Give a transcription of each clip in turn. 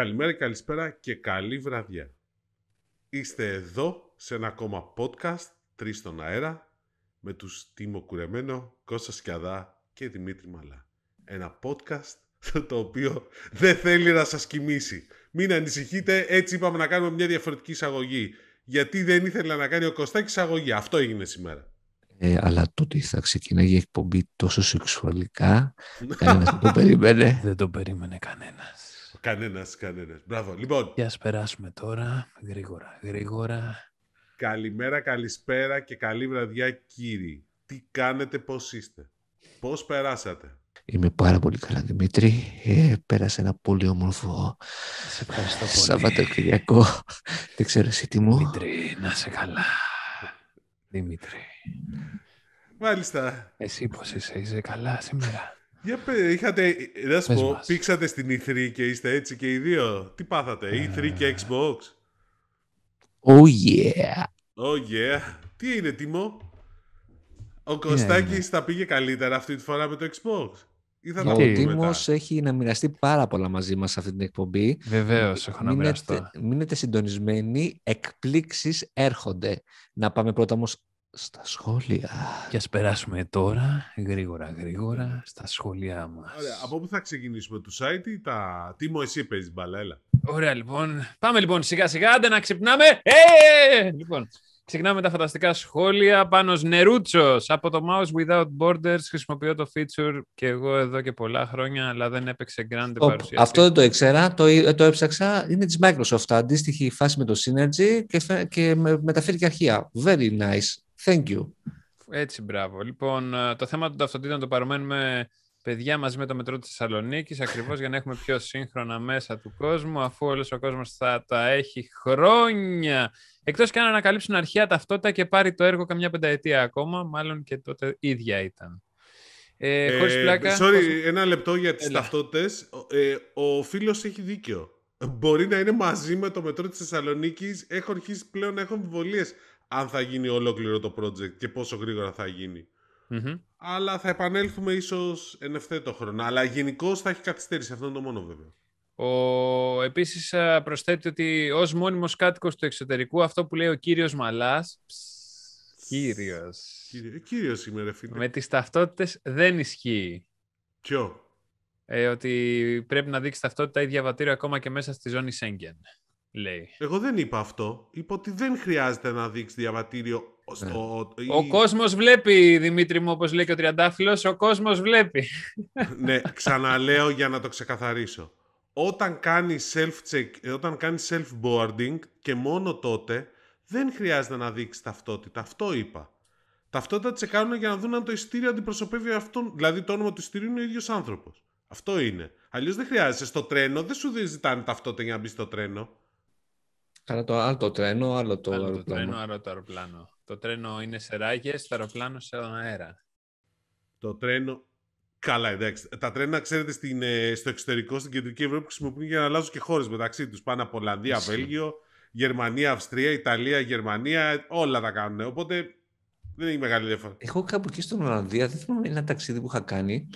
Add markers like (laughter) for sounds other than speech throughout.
Καλημέρα, καλησπέρα και καλή βραδιά. Είστε εδώ σε ένα ακόμα podcast, τρεις στον αέρα, με τους Τίμο Κουρεμένο, Κώστας Σκιαδά και Δημήτρη Μαλά. Ένα podcast το οποίο δεν θέλει να σας κοιμήσει. Μην ανησυχείτε, έτσι είπαμε να κάνουμε μια διαφορετική εισαγωγή. Γιατί δεν ήθελε να κάνει ο Κωστάκης εισαγωγή. Αυτό έγινε σήμερα. Ε, αλλά το θα ξεκινάει η εκπομπή τόσο σεξουαλικά, κανένας δεν το (laughs) περίμενε. Δεν το περίμενε κανένας. Κανένας, κανένας. Μπράβο. Λοιπόν. Για ας περάσουμε τώρα γρήγορα, γρήγορα. Καλημέρα, καλησπέρα και καλή βραδιά, κύριοι. Τι κάνετε, πώς είστε, πώς περάσατε. Είμαι πάρα πολύ καλά, Δημήτρη. Ε, πέρασε ένα πολύ όμορφο σε πολύ. Σαββατοκυριακό. Δεν ξέρω εσύ τι μου. Δημήτρη, να σε καλά. Δημήτρη. Μάλιστα. Εσύ πώς είσαι, είσαι καλά σήμερα. Για πέ, είχατε, να πήξατε στην E3 και είστε έτσι και οι δύο. Τι πάθατε, E3 ε. και Xbox. Oh yeah. Oh yeah. Τι είναι, Τίμο, Ο Κωστάκης yeah, πήγε καλύτερα αυτή τη φορά με το Xbox. ο Τίμος έχει να μοιραστεί πάρα πολλά μαζί μας σε αυτή την εκπομπή. Βεβαίως, έχω να μοιραστώ. Μείνετε συντονισμένοι, εκπλήξεις έρχονται. Να πάμε πρώτα όμως στα σχόλια. Και ας περάσουμε τώρα γρήγορα γρήγορα στα σχόλια μας. Ωραία, από πού θα ξεκινήσουμε, του site τα... Τι μου εσύ παίζεις μπαλά, έλα. Ωραία λοιπόν, πάμε λοιπόν σιγά σιγά, άντε να ξυπνάμε. Ε! Λοιπόν, ξεκινάμε τα φανταστικά σχόλια. Πάνω Νερούτσος από το Mouse Without Borders χρησιμοποιώ το feature και εγώ εδώ και πολλά χρόνια, αλλά δεν έπαιξε grand oh, παρουσίαση. Αυτό δεν το ήξερα, το, ε, το έψαξα. Είναι της Microsoft, αντίστοιχη φάση με το Synergy και, και μεταφέρει και αρχεία. Very nice. Thank you. Έτσι, μπράβο. Λοιπόν, ε, το θέμα των ταυτοτήτων το παραμένουμε παιδιά μαζί με το μετρό της Θεσσαλονίκης, ακριβώς για να έχουμε πιο σύγχρονα μέσα του κόσμου, αφού όλος ο κόσμος θα τα έχει χρόνια. Εκτός και αν ανακαλύψουν αρχαία ταυτότητα και πάρει το έργο καμιά πενταετία ακόμα, μάλλον και τότε ίδια ήταν. Ε, ε χωρίς ε, πλάκα... Sorry, πώς... ένα λεπτό για τις ταυτότητε. Ε, ο φίλος έχει δίκιο. Μπορεί να είναι μαζί με το μετρό της Θεσσαλονίκης. Έχω αρχίσει πλέον να έχω αμφιβολίε αν θα γίνει ολόκληρο το project και πόσο γρήγορα θα γινει mm Αλλά θα επανέλθουμε ίσως εν ευθέτω χρόνο. Αλλά γενικώ θα έχει καθυστέρηση. Αυτό είναι το μόνο βέβαια. Ο, επίσης ε, προσθέτει ότι ως μόνιμος κάτοικος του εξωτερικού αυτό που λέει ο κύριος Μαλάς. Κύριος Κύριο, κύριος είμαι ρε φίλε Με τις ταυτότητες δεν ισχύει Ποιο? Ε, ότι πρέπει να δείξει ταυτότητα ή διαβατήριο ακόμα και μέσα στη ζώνη Σέγγεν λέει. Εγώ δεν είπα αυτό. Είπα ότι δεν χρειάζεται να δείξει διαβατήριο. Στο... Ναι. Ο ή... κόσμος βλέπει, Δημήτρη μου, όπως λέει και ο Τριαντάφυλλος, ο κόσμος βλέπει. (laughs) ναι, ξαναλέω για να το ξεκαθαρίσω. κάνει κάνεις self-check, ε, όταν κάνεις self-boarding και μόνο τότε, δεν χρειάζεται να δείξεις ταυτότητα. Αυτό είπα. Ταυτότητα τσεκάρουν για να δουν αν το ειστήριο αντιπροσωπεύει αυτόν. Δηλαδή το όνομα του ειστήριου είναι ο ίδιος άνθρωπος. Αυτό είναι. Αλλιώς δεν χρειάζεται Στο τρένο δεν σου ζητάνε ταυτότητα για να μπεις στο τρένο το άλλο το τρένο, άλλο το άλλο αεροπλάνο. Το τρένο, άλλο το αεροπλάνο. Το τρένο είναι σε ράγες, το αεροπλάνο σε αέρα. Το τρένο... Καλά, εντάξει. Τα τρένα, ξέρετε, στην, ε, στο εξωτερικό, στην κεντρική Ευρώπη, χρησιμοποιούν για να αλλάζουν και χώρες μεταξύ τους. Πάνε από Ολλανδία, Εσύ. Βέλγιο, Γερμανία, Αυστρία, Ιταλία, Γερμανία. Όλα τα κάνουν. Οπότε δεν έχει μεγάλη διαφορά. Εγώ κάπου εκεί στην Ολλανδία, δεν θυμάμαι ένα ταξίδι που είχα κάνει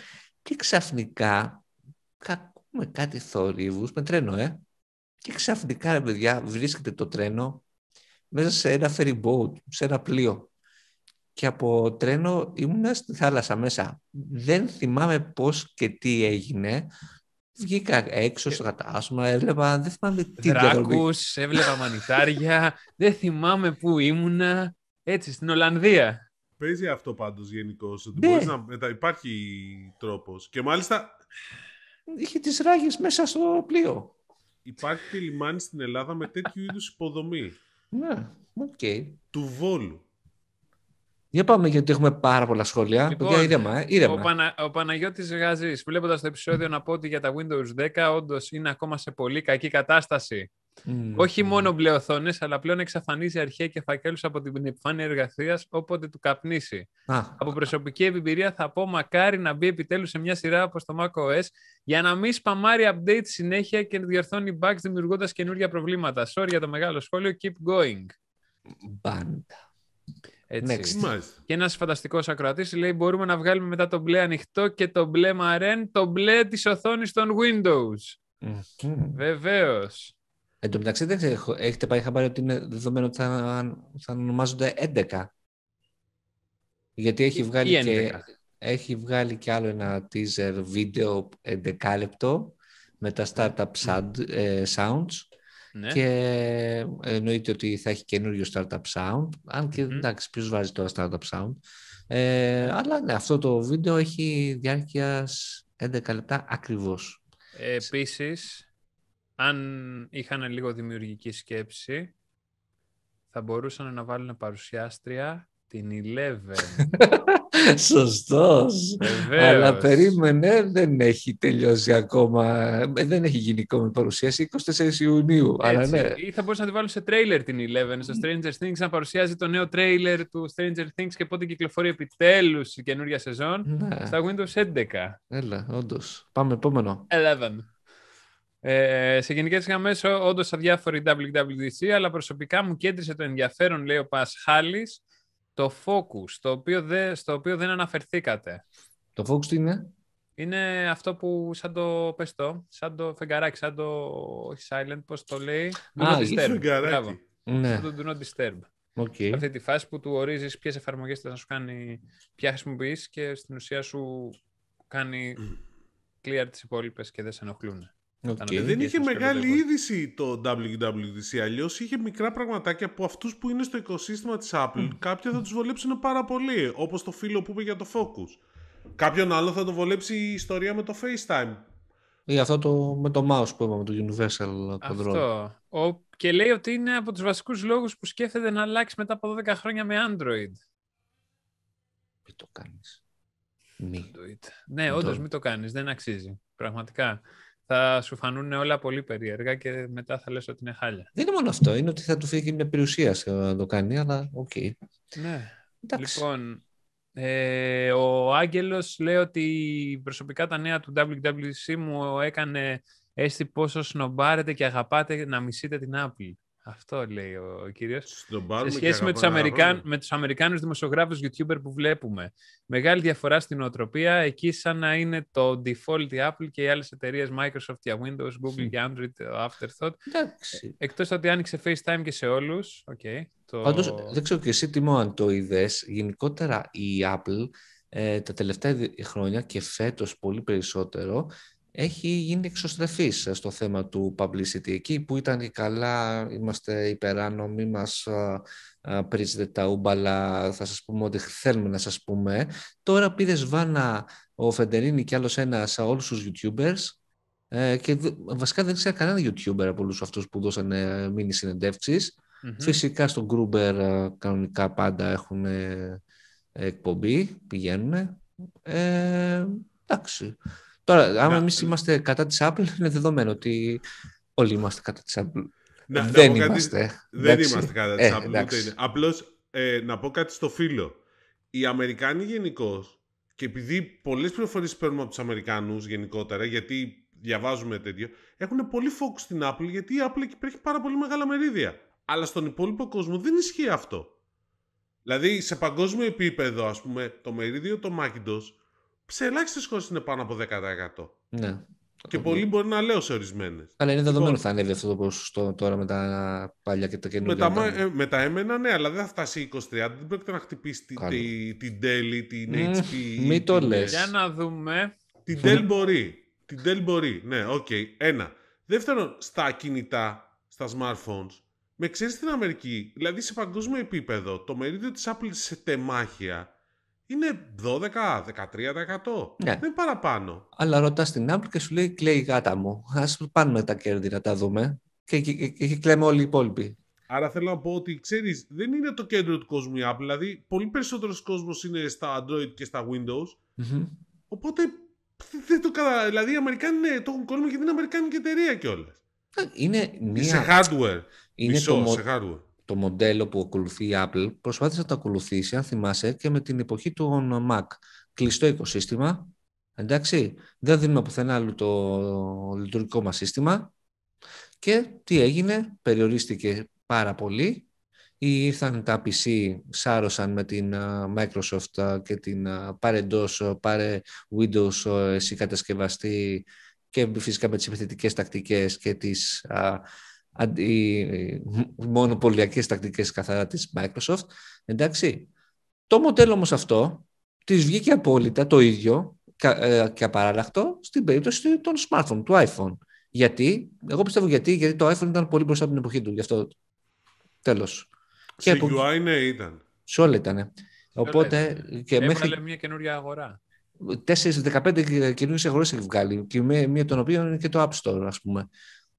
και ξαφνικά με κάτι θορύβους με τρένο, ε. Και ξαφνικά, ρε παιδιά, βρίσκεται το τρένο μέσα σε ένα ferry boat, σε ένα πλοίο. Και από τρένο ήμουνα στη θάλασσα μέσα. Δεν θυμάμαι πώς και τι έγινε. Βγήκα έξω στο κατάστημα, έβλεπα, δεν θυμάμαι τι Δράκους, έβλεπα μανιτάρια, δεν θυμάμαι πού ήμουνα. Έτσι, στην Ολλανδία. Παίζει αυτό πάντως γενικώς. Ναι. να... Ε, υπάρχει τρόπος. Και μάλιστα... Είχε τις ράγες μέσα στο πλοίο υπάρχει λιμάνι στην Ελλάδα με τέτοιου είδους υποδομή. Ναι, οκ. Okay. Του Βόλου. Για πάμε γιατί έχουμε πάρα πολλά σχόλια. Λοιπόν, ε, Ο, Πανα, ο Παναγιώτης Γαζής, βλέποντας το επεισόδιο να πω ότι για τα Windows 10 όντως είναι ακόμα σε πολύ κακή κατάσταση. Mm. Όχι mm. μόνο μπλεοθόνες, αλλά πλέον εξαφανίζει αρχαία και φακέλου από την επιφάνεια εργασίας όποτε του καπνίσει. Από προσωπική εμπειρία θα πω μακάρι να μπει επιτέλους σε μια σειρά από το macOS για να μην σπαμάρει update συνέχεια και να διορθώνει bugs δημιουργώντας καινούργια προβλήματα. Sorry για το μεγάλο σχόλιο. Keep going. Πάντα. Έτσι. Next. Και ένας φανταστικός ακροατής λέει: Μπορούμε να βγάλουμε μετά το μπλε ανοιχτό και το μπλε μαρέν, το μπλε της οθόνης των Windows. Mm. Βεβαίως. Εν τω μεταξύ, δεν έχετε πάει χαμπάρι ότι είναι δεδομένο ότι θα, θα ονομάζονται 11. Γιατί έχει βγάλει, και, έχει βγάλει και άλλο ένα teaser βίντεο 11 λεπτό με τα startup ε, sounds. Ναι. Και εννοείται ότι θα έχει καινούριο startup sound. Αν και mm εντάξει, ποιος βάζει τώρα startup sound. Ε, αλλά ναι, αυτό το βίντεο έχει διάρκειας 11 λεπτά ακριβώς. Ε, Επίσης, αν είχαν λίγο δημιουργική σκέψη, θα μπορούσαν να βάλουν παρουσιάστρια την Eleven. (laughs) Σωστός. Βεβαίως. Αλλά περίμενε, δεν έχει τελειώσει ακόμα, ε, δεν έχει γίνει ακόμη παρουσίαση, 24 Ιουνίου. αλλά ναι. Ή θα μπορούσαν να τη βάλουν σε τρέιλερ την Eleven, στο Stranger Things, να παρουσιάζει το νέο τρέιλερ του Stranger Things και πότε κυκλοφορεί επιτέλους η καινούργια σεζόν, ναι. στα Windows 11. Έλα, όντως. Πάμε επόμενο. 11. Ε, ε, σε γενικές γραμμές, όντω αδιάφοροι WWDC, αλλά προσωπικά μου κέντρισε το ενδιαφέρον, λέει ο Πασχάλη, το focus, το οποίο δε, στο οποίο δεν αναφερθήκατε. Το focus τι είναι? Είναι αυτό που σαν το πεστό, σαν το φεγγαράκι, σαν το silent, πώς το λέει. Do not disturb. Ναι. το do not disturb. Okay. Αυτή τη φάση που του ορίζεις ποιες εφαρμογές θα σου κάνει, ποια χρησιμοποιείς και στην ουσία σου κάνει clear τις υπόλοιπες και δεν σε ενοχλούν. Okay, δεν είχε μεγάλη είδηση το WWDC, αλλιώς είχε μικρά πραγματάκια που αυτούς που είναι στο οικοσύστημα της Apple, mm. θα τους βολέψουν πάρα πολύ. Όπως το φίλο που είπε για το Focus. Κάποιον άλλο θα το βολέψει η ιστορία με το FaceTime. Ή αυτό το, με το mouse που είπαμε, το Universal Control. Αυτό. Ο, και λέει ότι είναι από τους βασικούς λόγους που σκέφτεται να αλλάξει μετά από 12 χρόνια με Android. Μην το κάνεις, Ναι, όντως μην το κάνεις, Δεν αξίζει. Πραγματικά θα σου φανούν όλα πολύ περίεργα και μετά θα λες ότι είναι χάλια. Δεν είναι μόνο αυτό, είναι ότι θα του φύγει μια περιουσία να το κάνει, αλλά οκ. Ναι. Εντάξει. Λοιπόν, ε, ο Άγγελος λέει ότι προσωπικά τα νέα του WWC μου έκανε έστι πόσο σνομπάρετε και αγαπάτε να μισείτε την Apple. Αυτό λέει ο κύριος. Σε σχέση με τους Αμερικάν, Αμερικάνους δημοσιογράφους YouTuber που βλέπουμε. Μεγάλη διαφορά στην οτροπία. Εκεί, σαν να είναι το default η Apple και οι άλλες εταιρείες Microsoft για Windows, Google και Android, το Afterthought. Εκτό ότι άνοιξε FaceTime και σε όλους. Okay, το... Πάντως, δεν ξέρω και εσύ, Τιμό, αν το είδες. Γενικότερα η Apple ε, τα τελευταία χρόνια και φέτος πολύ περισσότερο έχει γίνει εξωστρεφής ε, στο θέμα του publicity. Εκεί που ήταν η καλά, είμαστε υπεράνομοι, μας ε, ε, πρίζετε τα ούμπαλα, θα σας πούμε ό,τι θέλουμε να σας πούμε. Τώρα πήρε βάνα ο Φεντερίνη και ένας σε όλους τους YouTubers, και βασικά δεν ξέρω κανένα YouTuber από όλους αυτούς που δώσανε μήνυ Φυσικά στο Γκρούμπερ κανονικά πάντα έχουν εκπομπή, πηγαίνουν. Ε, εντάξει. Τώρα, αν εμείς είμαστε κατά της Apple, είναι δεδομένο ότι όλοι είμαστε κατά της Apple. Να, δεν είμαστε. δεν είμαστε κατά της ε, Apple. Ούτε είναι. Απλώς ε, να πω κάτι στο φίλο. Οι Αμερικάνοι γενικώ, και επειδή πολλές πληροφορίες παίρνουμε από τους Αμερικανούς γενικότερα, γιατί διαβάζουμε τέτοιο, έχουν πολύ φόκου στην Apple, γιατί η Apple εκεί έχει πάρα πολύ μεγάλα μερίδια. Αλλά στον υπόλοιπο κόσμο δεν ισχύει αυτό. Δηλαδή, σε παγκόσμιο επίπεδο, ας πούμε, το μερίδιο το Macintosh σε ελάχιστες χώρες είναι πάνω από 10%. Ναι. Και ναι. πολλοί μπορεί να λέω σε ορισμένες. Αλλά είναι δεδομένο λοιπόν, θα ανέβει αυτό το ποσοστό τώρα με τα παλιά και τα καινούργια. Με τα, ε, με τα έμενα, ναι, αλλά δεν θα φτάσει 20-30. Δεν πρόκειται να χτυπήσει την τη, τη Dell την mm, HP. Μην το λες. Για να δούμε. Την ναι. Dell μπορεί. Την Dell μπορεί. Ναι, οκ. Okay. Ένα. Δεύτερον, στα κινητά, στα smartphones, με ξέρεις στην Αμερική, δηλαδή σε παγκόσμιο επίπεδο, το μερίδιο της Apple σε τεμάχια είναι 12-13%. Ναι. Δεν παραπάνω. Αλλά ρωτάς την Apple και σου λέει κλαίει η γάτα μου. Ας πάρουμε τα κέρδη να τα δούμε. Και, και, και, κλαίμε όλοι οι υπόλοιποι. Άρα θέλω να πω ότι ξέρεις, δεν είναι το κέντρο του κόσμου η Apple. Δηλαδή, πολύ περισσότερος κόσμος είναι στα Android και στα Windows. Οπότε δεν το κατα... Δηλαδή, οι Αμερικάνοι το έχουν κόλλημα γιατί είναι Αμερικάνικη εταιρεία κιόλας. Ε, είναι μία... Σε hardware. Είναι Μισό, το... σε hardware το μοντέλο που ακολουθεί η Apple, προσπάθησε να το ακολουθήσει, αν θυμάσαι, και με την εποχή του ε, Mac. Κλειστό οικοσύστημα, εντάξει, δεν δίνουμε πουθενά άλλο το λειτουργικό μας σύστημα και τι έγινε, περιορίστηκε πάρα πολύ ήρθαν τα PC, σάρωσαν με την ε, Microsoft ε, και την πάρε DOS, πάρε Windows, εσύ κατασκευαστή και φυσικά με τις επιθετικές τακτικές και τις οι μονοπωλιακές τακτικές καθαρά της Microsoft. Εντάξει. Το μοντέλο όμως αυτό της βγήκε απόλυτα το ίδιο ε, και απαράλλαχτο στην περίπτωση των smartphone, του iPhone. Γιατί, εγώ πιστεύω γιατί, γιατί το iPhone ήταν πολύ μπροστά από την εποχή του, γι' αυτό τέλος. Σε και UI ναι ήταν. Σε όλα ήταν. Οπότε, και μέχρι... μια καινούρια αγορά. 4-15 καινούριες αγορές έχει βγάλει, και μία των οποίων είναι και το App Store, ας πούμε.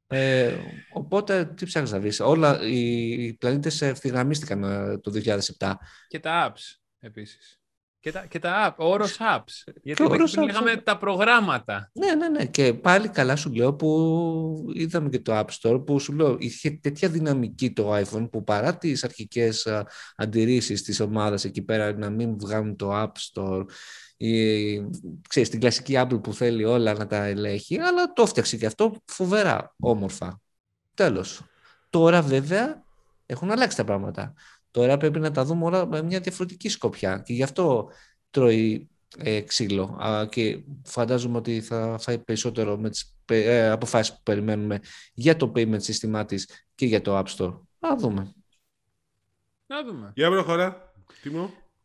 Ε, οπότε τι ψάχνεις να δεις. Όλα οι Πλανήτες ευθυγραμμίστηκαν ε, το 2007. Και τα apps επίσης. Και τα, και app, ο όρος apps. Γιατί και όρος ναι. τα προγράμματα. Ναι, ναι, ναι. Και πάλι καλά σου λέω που είδαμε και το App Store που σου λέω είχε τέτοια δυναμική το iPhone που παρά τις αρχικές αντιρρήσεις της ομάδας εκεί πέρα να μην βγάλουν το App Store ή, ξέρεις, την κλασική Apple που θέλει όλα να τα ελέγχει, αλλά το έφτιαξε και αυτό φοβερά όμορφα. Τέλος. Τώρα βέβαια έχουν αλλάξει τα πράγματα. Τώρα πρέπει να τα δούμε όλα με μια διαφορετική σκοπιά και γι' αυτό τρώει ε, ξύλο Α, και φαντάζομαι ότι θα φάει περισσότερο με τις ε, αποφάσεις που περιμένουμε για το payment σύστημά της και για το App Store. Να δούμε. Να δούμε. Γεια προχωρά.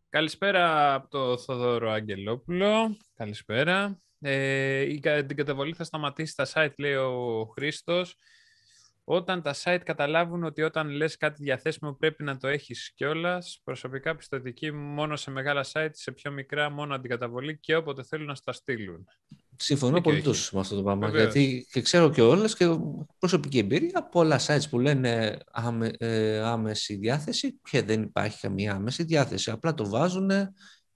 Καλησπέρα από το Θοδώρο Αγγελόπουλο. Καλησπέρα. Ε, η, την καταβολή θα σταματήσει στα site, λέει ο Χρήστος. Όταν τα site καταλάβουν ότι όταν λες κάτι διαθέσιμο πρέπει να το έχεις κιόλας, προσωπικά πιστοτική μόνο σε μεγάλα site, σε πιο μικρά μόνο αντικαταβολή και όποτε θέλουν να στα στείλουν. Συμφωνώ πολύ με αυτό το πράγμα. Γιατί και ξέρω και όλες και προσωπική εμπειρία από όλα sites που λένε άμε, ε, άμεση διάθεση και δεν υπάρχει καμία άμεση διάθεση. Απλά το βάζουν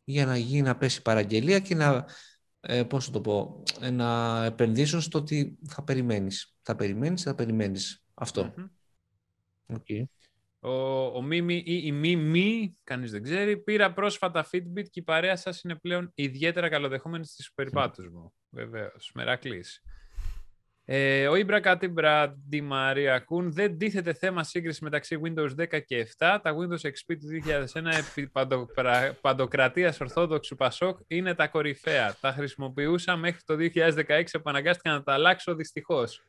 για να, γίνει, να πέσει παραγγελία και να, ε, ε, να επενδύσουν στο ότι θα περιμένεις. Θα περιμένεις, θα περιμένεις αυτο Ο, ο Μίμη ή η Μίμη, κανείς δεν ξέρει, πήρα πρόσφατα Fitbit και η παρέα σας είναι πλέον ιδιαίτερα καλοδεχόμενη στις περιπάτους μου. Βέβαια, Μερακλής. Ε, ο Ιμπρα Κατιμπρα, Μαρία Κούν δεν τίθεται θέμα σύγκριση μεταξύ Windows 10 και 7. Τα Windows XP του 2001 επί παντοκρατίας Ορθόδοξου Πασόκ είναι τα κορυφαία. Τα χρησιμοποιούσα μέχρι το 2016, επαναγκάστηκα να τα αλλάξω δυστυχώς.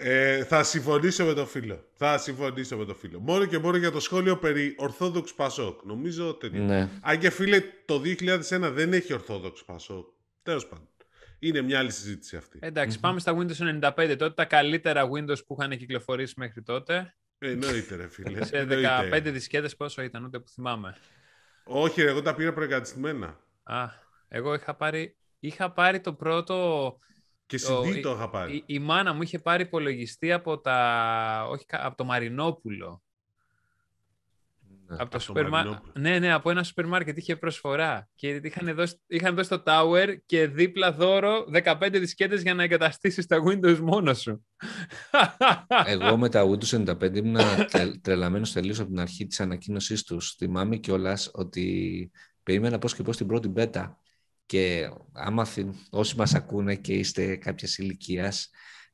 Ε, θα συμφωνήσω με το φίλο. Θα συμφωνήσω με τον φίλο. Μόνο και μόνο για το σχόλιο περί Ορθόδοξ Πασόκ. Νομίζω ότι Ναι. Αν και φίλε, το 2001 δεν έχει Ορθόδοξ Πασόκ. Τέλος πάντων. Είναι μια άλλη συζήτηση αυτή. πάμε στα Windows 95 τότε. Τα καλύτερα Windows που είχαν κυκλοφορήσει μέχρι τότε. Ε, εννοείται, ρε φίλε. Σε 15 δισκέτες πόσο ήταν, ούτε που θυμάμαι. Όχι, εγώ τα πήρα προεγκατεστημένα. Α, εγώ είχα πάρει, είχα πάρει το πρώτο και CD το είχα πάρει. Η, η, η, μάνα μου είχε πάρει υπολογιστή από, τα, όχι, από το Μαρινόπουλο. Ναι, από, το σούπερ Ναι, ναι, από ένα σούπερ μάρκετ είχε προσφορά. Και είχαν δώσει, είχαν δώσει το Tower και δίπλα δώρο 15 δισκέτες για να εγκαταστήσεις τα Windows μόνο σου. Εγώ με τα Windows 95 ήμουν (coughs) τρελαμένος τελείως από την αρχή της ανακοίνωσής τους. Θυμάμαι κιόλας ότι περίμενα πώς και πώς την πρώτη μπέτα και άμα όσοι μας ακούνε και είστε κάποιας ηλικίας,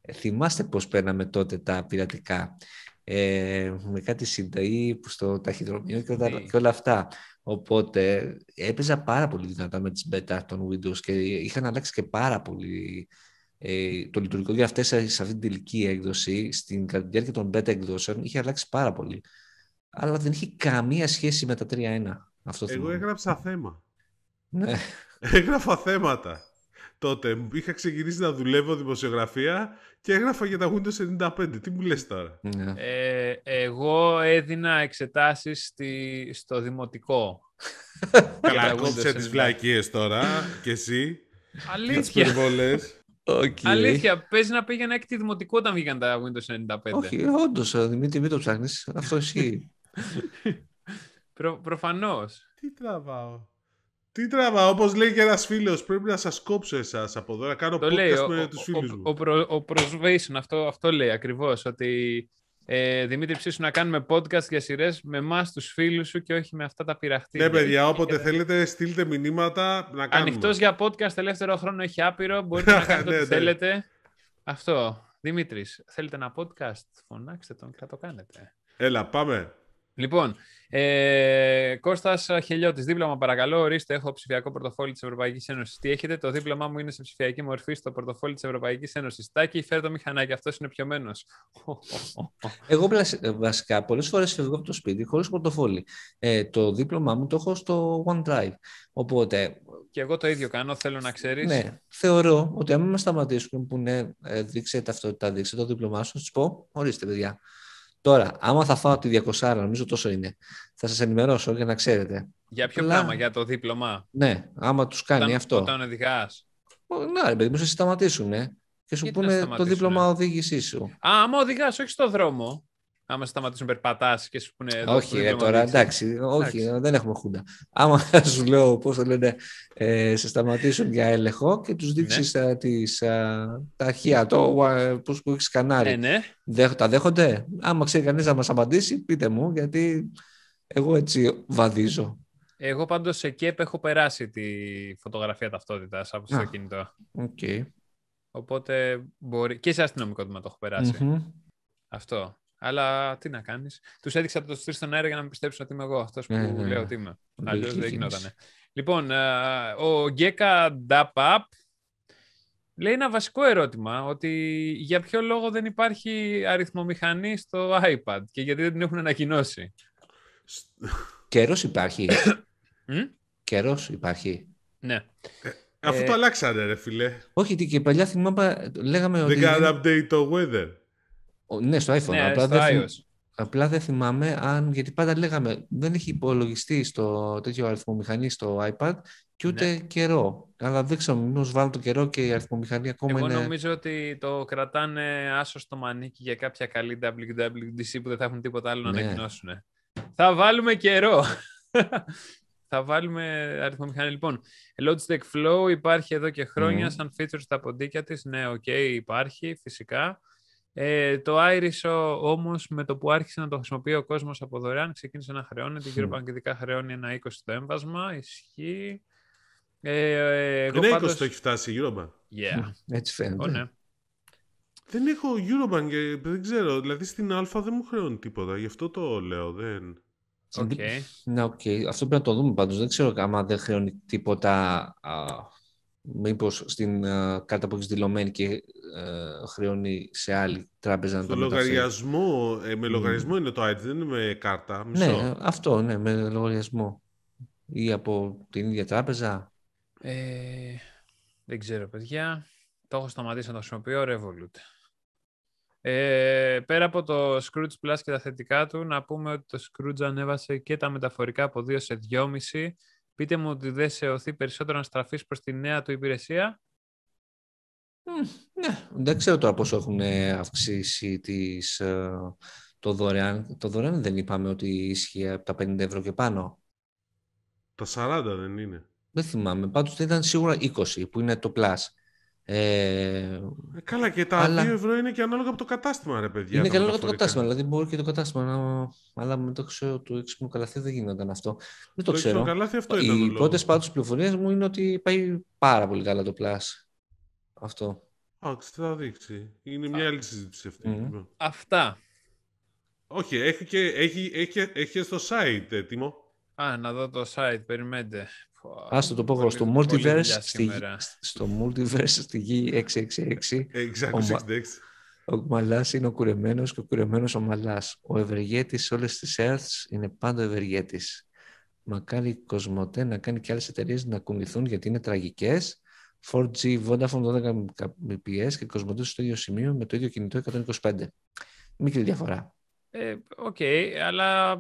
ε, θυμάστε πώς παίρναμε τότε τα πειρατικά. Ε, με κάτι συνταγή που στο ταχυδρομείο και, όλα, ναι. και όλα αυτά. Οπότε έπαιζα πάρα πολύ δυνατά με τις beta των Windows και είχαν αλλάξει και πάρα πολύ ε, το λειτουργικό για αυτές ε, σε αυτή την τελική έκδοση, στην καρδιάρκεια διάρκεια των beta εκδόσεων, είχε αλλάξει πάρα πολύ. Αλλά δεν είχε καμία σχέση με τα 3.1. Εγώ θυμάμαι. έγραψα θέμα. Ναι έγραφα θέματα. Τότε είχα ξεκινήσει να δουλεύω δημοσιογραφία και έγραφα για τα Windows 95. Τι μου λες τώρα. Ναι. Ε, εγώ έδινα εξετάσεις στη, στο δημοτικό. Καλά, κόψε τις βλακίες τώρα και εσύ. Αλήθεια. Τις Okay. Αλήθεια, παίζει να πήγαινε τη δημοτικό όταν βγήκαν τα Windows 95. Όχι, όντως, ε, Δημήτρη, μην το ψάχνεις. Αυτό ισχύει. (laughs) Προ, Προφανώς. Τι τραβάω. Τι τραβά, όπως λέει και ένας φίλος, πρέπει να σας κόψω εσάς από εδώ. Να κάνω podcast με του φίλους μου. Ο, ο, ο προσβέσιν, αυτό, αυτό λέει ακριβώς. Ότι ε, Δημήτρη Ψήσου να κάνουμε podcast για σειρές με εμάς, τους φίλους σου και όχι με αυτά τα πειραχτήρια. Ναι, παιδιά, όποτε θέλετε, στείλτε μηνύματα να κάνουμε. Ανοιχτός για podcast ελεύθερο χρόνο έχει άπειρο. Μπορείτε να (laughs) κάνετε ναι, ό,τι ναι. θέλετε. Αυτό. Δημήτρης, θέλετε ένα podcast, φωνάξτε τον και θα το κάνετε. Έλα, πάμε. Λοιπόν, ε, Κώστας Χελιώτης, δίπλωμα παρακαλώ, ορίστε, έχω ψηφιακό πορτοφόλι της Ευρωπαϊκής Ένωσης. Τι έχετε, το δίπλωμά μου είναι σε ψηφιακή μορφή στο πορτοφόλι της Ευρωπαϊκής Ένωσης. Τάκι, φέρ το μηχανάκι, αυτός είναι πιωμένος. Εγώ ε, βασικά πολλές φορές φεύγω από το σπίτι χωρίς πορτοφόλι. Ε, το δίπλωμά μου το έχω στο OneDrive. Οπότε... Και εγώ το ίδιο κάνω, θέλω να ξέρεις. Ναι, θεωρώ ότι αν με σταματήσουν που ναι, ε, δείξε ταυτότητα, δείξε το δίπλωμά σου, πω, ορίστε παιδιά. Τώρα, άμα θα φάω τη 200, νομίζω τόσο είναι, θα σας ενημερώσω για να ξέρετε. Για ποιο πράγμα, για το δίπλωμα. Ναι, άμα τους κάνει όταν, αυτό. Όταν οδηγάς. Να, ρε παιδί μου, σε σταματήσουν, Ε, Και σου πούνε το δίπλωμα οδήγησής σου. Α, άμα οδηγάς, όχι στο δρόμο άμα σταματήσουν περπατάς και σου πούνε. όχι, ε, τώρα εντάξει, όχι, δεν έχουμε χούντα. Άμα (laughs) σου λέω, πώς το λένε, ε, σε σταματήσουν για έλεγχο και τους δείξει ναι. Ε, ε, τα αρχεία, το ε, πώς που έχεις σκανάρει. Ε, ναι. Δέχο, τα δέχονται. Άμα ξέρει κανείς να μας απαντήσει, πείτε μου, γιατί εγώ έτσι βαδίζω. Εγώ πάντως σε ΚΕΠ έχω περάσει τη φωτογραφία ταυτότητας από το κινητό. Οπότε μπορεί. και σε αστυνομικό τμήμα το έχω Αυτό. Αλλά τι να κάνεις. Τους έδειξα από το τρει στον αέρα για να μην πιστέψουν ότι είμαι εγώ αυτός που ναι, ναι, λέω ναι. ότι είμαι. Αλλιώς δεν γινότανε. Λοιπόν, ε, ο Γκέκα Νταπαπ λέει ένα βασικό ερώτημα ότι για ποιο λόγο δεν υπάρχει αριθμομηχανή στο iPad και γιατί δεν την έχουν ανακοινώσει. Καιρός υπάρχει. Καιρός υπάρχει. Ναι. Ε, αυτό ε, το αλλάξανε ρε φίλε. Όχι, και παλιά θυμάμαι λέγαμε Δεν κάνω update το weather. Ναι, στο iPhone. Ναι, απλά, στο δεν θυμ... απλά δεν θυμάμαι αν. Γιατί πάντα λέγαμε δεν έχει υπολογιστεί στο τέτοιο αριθμομηχανή στο iPad και ναι. ούτε ναι. καιρό. Αλλά δεν ξέρω, μήπως βάλω το καιρό και η αριθμομηχανή ακόμα Εγώ είναι. Εγώ νομίζω ότι το κρατάνε άσο στο μανίκι για κάποια καλή WWDC που δεν θα έχουν τίποτα άλλο να ναι. ανακοινώσουν. Θα βάλουμε καιρό. (laughs) θα βάλουμε αριθμομηχανή. Λοιπόν, Logitech Flow υπάρχει εδώ και χρόνια mm. σαν feature στα ποντίκια της. Ναι, οκ, okay, υπάρχει φυσικά. Ε, το Άιρισο όμως με το που άρχισε να το χρησιμοποιεί ο κόσμος από δωρεάν ξεκίνησε να χρεώνει. Την κύριο ειδικά χρεώνει ένα 20 το έμβασμα. Ισχύει. Ε, 20 το έχει φτάσει η Eurobank. Yeah. Έτσι φαίνεται. Oh, Δεν έχω Eurobank, ε, δεν ξέρω. Δηλαδή στην Α δεν μου χρεώνει τίποτα. Γι' αυτό το λέω. Δεν... Okay. Ναι, okay. Αυτό πρέπει να το δούμε πάντως. Δεν ξέρω αν δεν χρεώνει τίποτα Μήπως στην uh, ε, κάρτα που έχεις δηλωμένη και ε, χρεώνει σε άλλη τράπεζα. να λογαριασμό, ε, με λογαριασμό mm. είναι το ID, δεν είναι με κάρτα. Μισό. Ναι, αυτό, ναι, με λογαριασμό. Ή από την ίδια τράπεζα. Ε, δεν ξέρω, παιδιά. Το έχω σταματήσει να το χρησιμοποιώ, Revolut. Ε, πέρα από το Scrooge Plus και τα θετικά του, να πούμε ότι το Scrooge ανέβασε και τα μεταφορικά από 2 σε 2,5 Πείτε μου ότι δεν σε οθεί περισσότερο να στραφείς προς τη νέα του υπηρεσία. ναι, δεν ξέρω τώρα πόσο έχουν ε, αυξήσει τις, ε, το δωρεάν. Το δωρεάν δεν είπαμε ότι ίσχυε από τα 50 ευρώ και πάνω. Τα 40 δεν είναι. Δεν θυμάμαι. Πάντως ήταν σίγουρα 20 που είναι το πλάσ. Ε, ε, καλά, και τα αλλά... 2 ευρώ είναι και ανάλογα από το κατάστημα, ρε παιδιά. Είναι και ανάλογα από το κατάστημα. Δηλαδή, μπορεί και το κατάστημα να. Αλλά με το ξέρω του έξυπνου καλάθι δεν γίνονταν αυτό. Δεν το, το ξέρω. Καλάθι, αυτό Οι, οι πρώτες πάντως πληροφορίες μου είναι ότι πάει πάρα πολύ καλά το Plus. Αυτό. Άξι, θα δείξει. Είναι μια άλλη συζήτηση αυτή. Λοιπόν. Αυτά. Όχι, έχει και, έχει, έχει, έχει στο site έτοιμο. Α, να δω το site, περιμένετε. Άστο το πω εγώ. Στο multiverse, στη, στο multiverse στη γη 666. Ε, ο Μαλάς είναι ο κουρεμένος και ο κουρεμένος ο Μαλάς. Ο ευεργέτης σε όλες τις Earths είναι πάντα ευεργέτη. Μακάρι η Κοσμοτέ να κάνει και άλλες εταιρείες να κουνηθούν γιατί είναι τραγικές. 4G, Vodafone 12 Mbps και Κοσμοτές στο ίδιο σημείο με το ίδιο κινητό 125. Μικρή διαφορά. Ε, οκ, ε, okay, αλλά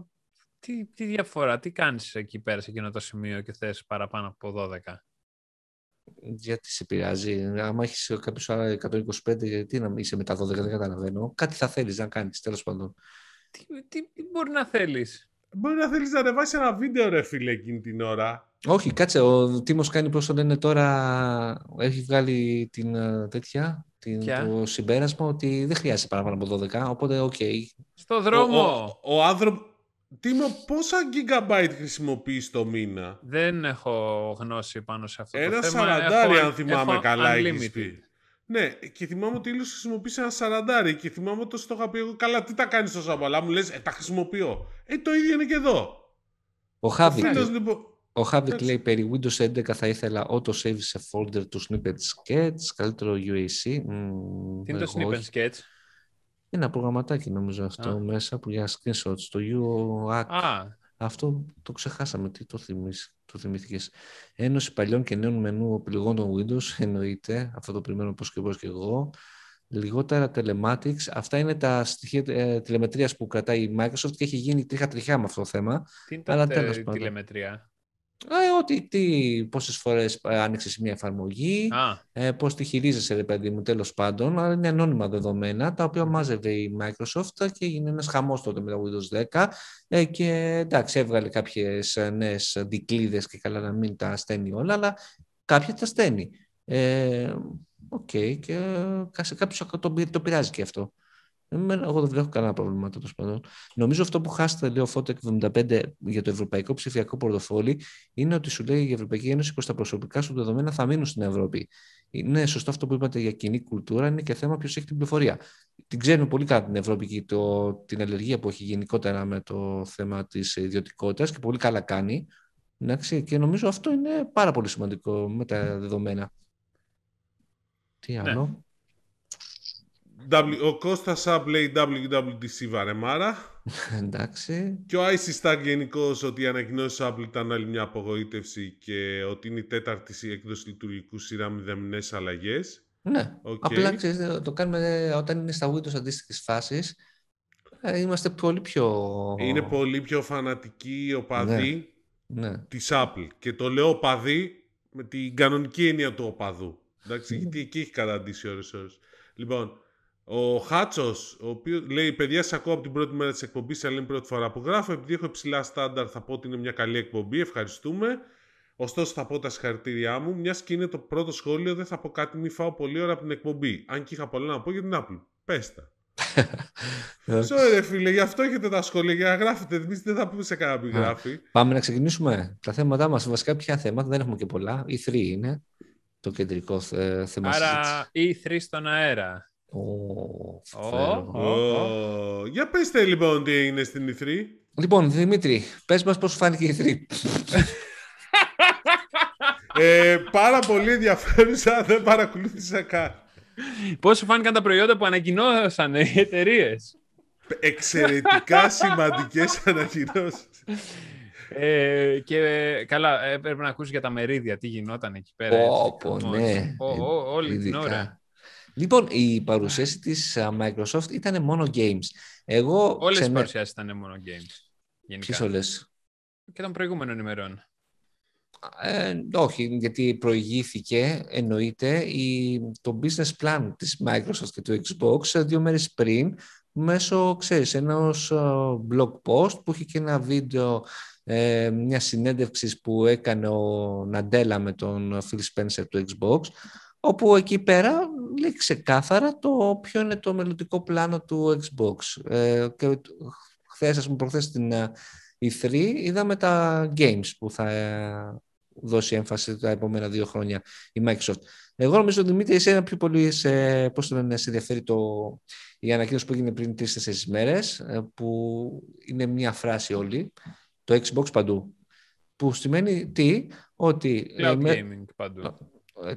τι, τι διαφορά, τι κάνεις εκεί πέρα σε εκείνο το σημείο και θες παραπάνω από 12. Γιατί σε πειράζει, άμα έχεις κάποιο άλλο 125, γιατί να είσαι με τα 12, δεν καταλαβαίνω. Κάτι θα θέλεις να κάνεις, τέλος πάντων. Τι, τι, μπορεί να θέλεις, Μπορεί να θέλεις να ανεβάσεις ένα βίντεο, ρε φίλε, εκείνη την ώρα. Όχι, κάτσε. Ο Τίμος κάνει πώς το λένε τώρα. Έχει βγάλει την ε, τέτοια. Την, το συμπέρασμα ότι δεν χρειάζεται παραπάνω από 12. Οπότε, οκ. Okay. Στο δρόμο. Ο, ο, ο άνθρωπο Τίμω, πόσα gigabyte χρησιμοποιείς το μήνα. Δεν έχω γνώση πάνω σε αυτό το θέμα. Ένα σαραντάρι, αν θυμάμαι καλά, έχεις πει. Ναι, και θυμάμαι ότι ήλιος χρησιμοποίησε ένα σαραντάρι και θυμάμαι ότι το είχα πει εγώ. Καλά, τι τα κάνεις τόσο απαλά, μου λες, ε, τα χρησιμοποιώ. Ε, το ίδιο είναι και εδώ. Ο Χάβικ, λοιπόν, ο Χάβικ λέει περί Windows 11 θα ήθελα auto save σε folder του snippet sketch, καλύτερο UAC. Τι είναι το snippet sketch. Ένα προγραμματάκι νομίζω αυτό μέσα που για screenshot το UOAC, Α. Αυτό το ξεχάσαμε. Τι το, θυμίσ, το θυμήθηκες. Ένωση παλιών και νέων μενού πληγών των Windows (laughs) εννοείται. Αυτό το περιμένω πώς και πώς και εγώ. Λιγότερα telematics. Αυτά είναι τα στοιχεία ε, τηλεμετρίας που κρατάει η Microsoft και έχει γίνει τρίχα τριχιά με αυτό το θέμα. Τι είναι τα ε, ότι τι, πόσες φορές ε, άνοιξες μια εφαρμογή, ε, πώς τη χειρίζεσαι ρε παιδί μου τέλος πάντων, αλλά είναι ανώνυμα δεδομένα τα οποία μάζευε η Microsoft και έγινε ένας χαμός τότε με το Windows 10 ε, και εντάξει έβγαλε κάποιες ε, νέες δικλίδες και καλά να μην τα στένει όλα, αλλά κάποια τα στένει ε, Οκ, okay, και σε το, το πειράζει και αυτό εγώ δεν έχω κανένα πρόβλημα τέλος πάντων. Νομίζω αυτό που χάσετε λέει ο Φώτεκ 75 για το ευρωπαϊκό ψηφιακό πορτοφόλι, είναι ότι σου λέει η Ευρωπαϊκή Ένωση πως τα προσωπικά σου δεδομένα θα μείνουν στην Ευρώπη. Είναι σωστό αυτό που είπατε για κοινή κουλτούρα, είναι και θέμα ποιος έχει την πληροφορία. Την ξέρουμε πολύ καλά την Ευρώπη και το, την αλλεργία που έχει γενικότερα με το θέμα της ιδιωτικότητας και πολύ καλά κάνει. Και νομίζω αυτό είναι πάρα πολύ σημαντικό με τα δεδομένα. Τι ναι. άλλο ο Κώστας Σαμπ λέει WWDC βαρεμάρα. (laughs) Εντάξει. Και ο Icy γενικώς ότι η ανακοινώσεις Apple ήταν άλλη μια απογοήτευση και ότι είναι η τέταρτη έκδοση λειτουργικού σειρά μηδενέ αλλαγές. Ναι. Okay. Απλά ξέρετε, το κάνουμε όταν είναι στα Windows αντίστοιχη φάση. Ε, είμαστε πολύ πιο. Είναι πολύ πιο φανατικοί οπαδοί ναι. ναι. της Apple. Και το λέω οπαδοί με την κανονική έννοια του οπαδού. Εντάξει, ναι. γιατί εκεί έχει καταντήσει ώρες-ώρες. Λοιπόν, ο Χάτσος, ο οποίος λέει: Παιδιά, σε ακούω από την πρώτη μέρα της εκπομπής, αλλά είναι η πρώτη φορά που γράφω. Επειδή έχω υψηλά στάνταρ, θα πω ότι είναι μια καλή εκπομπή. Ευχαριστούμε. Ωστόσο, θα πω τα συγχαρητήριά μου. Μιας και είναι το πρώτο σχόλιο, δεν θα πω κάτι, μη φάω πολύ ώρα από την εκπομπή. Αν και είχα πολλά να πω για την Apple. Πες τα. (laughs) φίλε, γι' αυτό έχετε τα σχόλια. Για να γράφετε, εμείς δεν θα πούμε σε κανένα που γράφει. Πάμε να ξεκινήσουμε τα θέματα μας. Βασικά, ποια θέματα, δεν έχουμε και πολλά. Η 3 είναι το κεντρικό ε, θέμα. Άρα, οι 3 στον αέρα. Για πέστε λοιπόν τι έγινε στην ΙΘΡΗ Λοιπόν, Δημήτρη, πες μας πώς φάνηκε η ΙΘΡΗ ε, πάρα πολύ ενδιαφέρουσα, δεν παρακολούθησα καν. Πώς σου φάνηκαν τα προϊόντα που ανακοινώσαν οι εταιρείες. Εξαιρετικά σημαντικές ανακοινώσεις. Ε, και καλά, ε, έπρεπε να ακούσεις για τα μερίδια, τι γινόταν εκεί πέρα. Όπω, ναι. Όλη την ώρα. Λοιπόν, η παρουσίαση της Microsoft ήταν μόνο games. Εγώ Όλες ξενε... οι παρουσιάσει ήταν μόνο games. Γενικά. όλες. Και των προηγούμενων ημερών. Ε, όχι, γιατί προηγήθηκε, εννοείται, η, το business plan της Microsoft και του Xbox ε, δύο μέρες πριν, μέσω, ξέρεις, ενός ε, blog post που είχε και ένα βίντεο ε, μια συνέντευξη που έκανε ο Ναντέλα με τον Phil Spencer του Xbox, όπου εκεί πέρα λέει ξεκάθαρα το ποιο είναι το μελλοντικό πλάνο του Xbox. Ε, και χθες, ας πούμε, προχθές στην ε, E3 είδαμε τα games που θα ε, δώσει έμφαση τα επόμενα δύο χρόνια η Microsoft. Εγώ νομίζω, Δημήτρη, είναι πιο πολύ σε, πώς το λένε, σε ενδιαφέρει το, η ανακοίνωση που έγινε πριν τρεις τεσσερι μέρες, ε, που είναι μια φράση όλη, το Xbox παντού. Που σημαίνει τι, ότι... Cloud gaming παντού.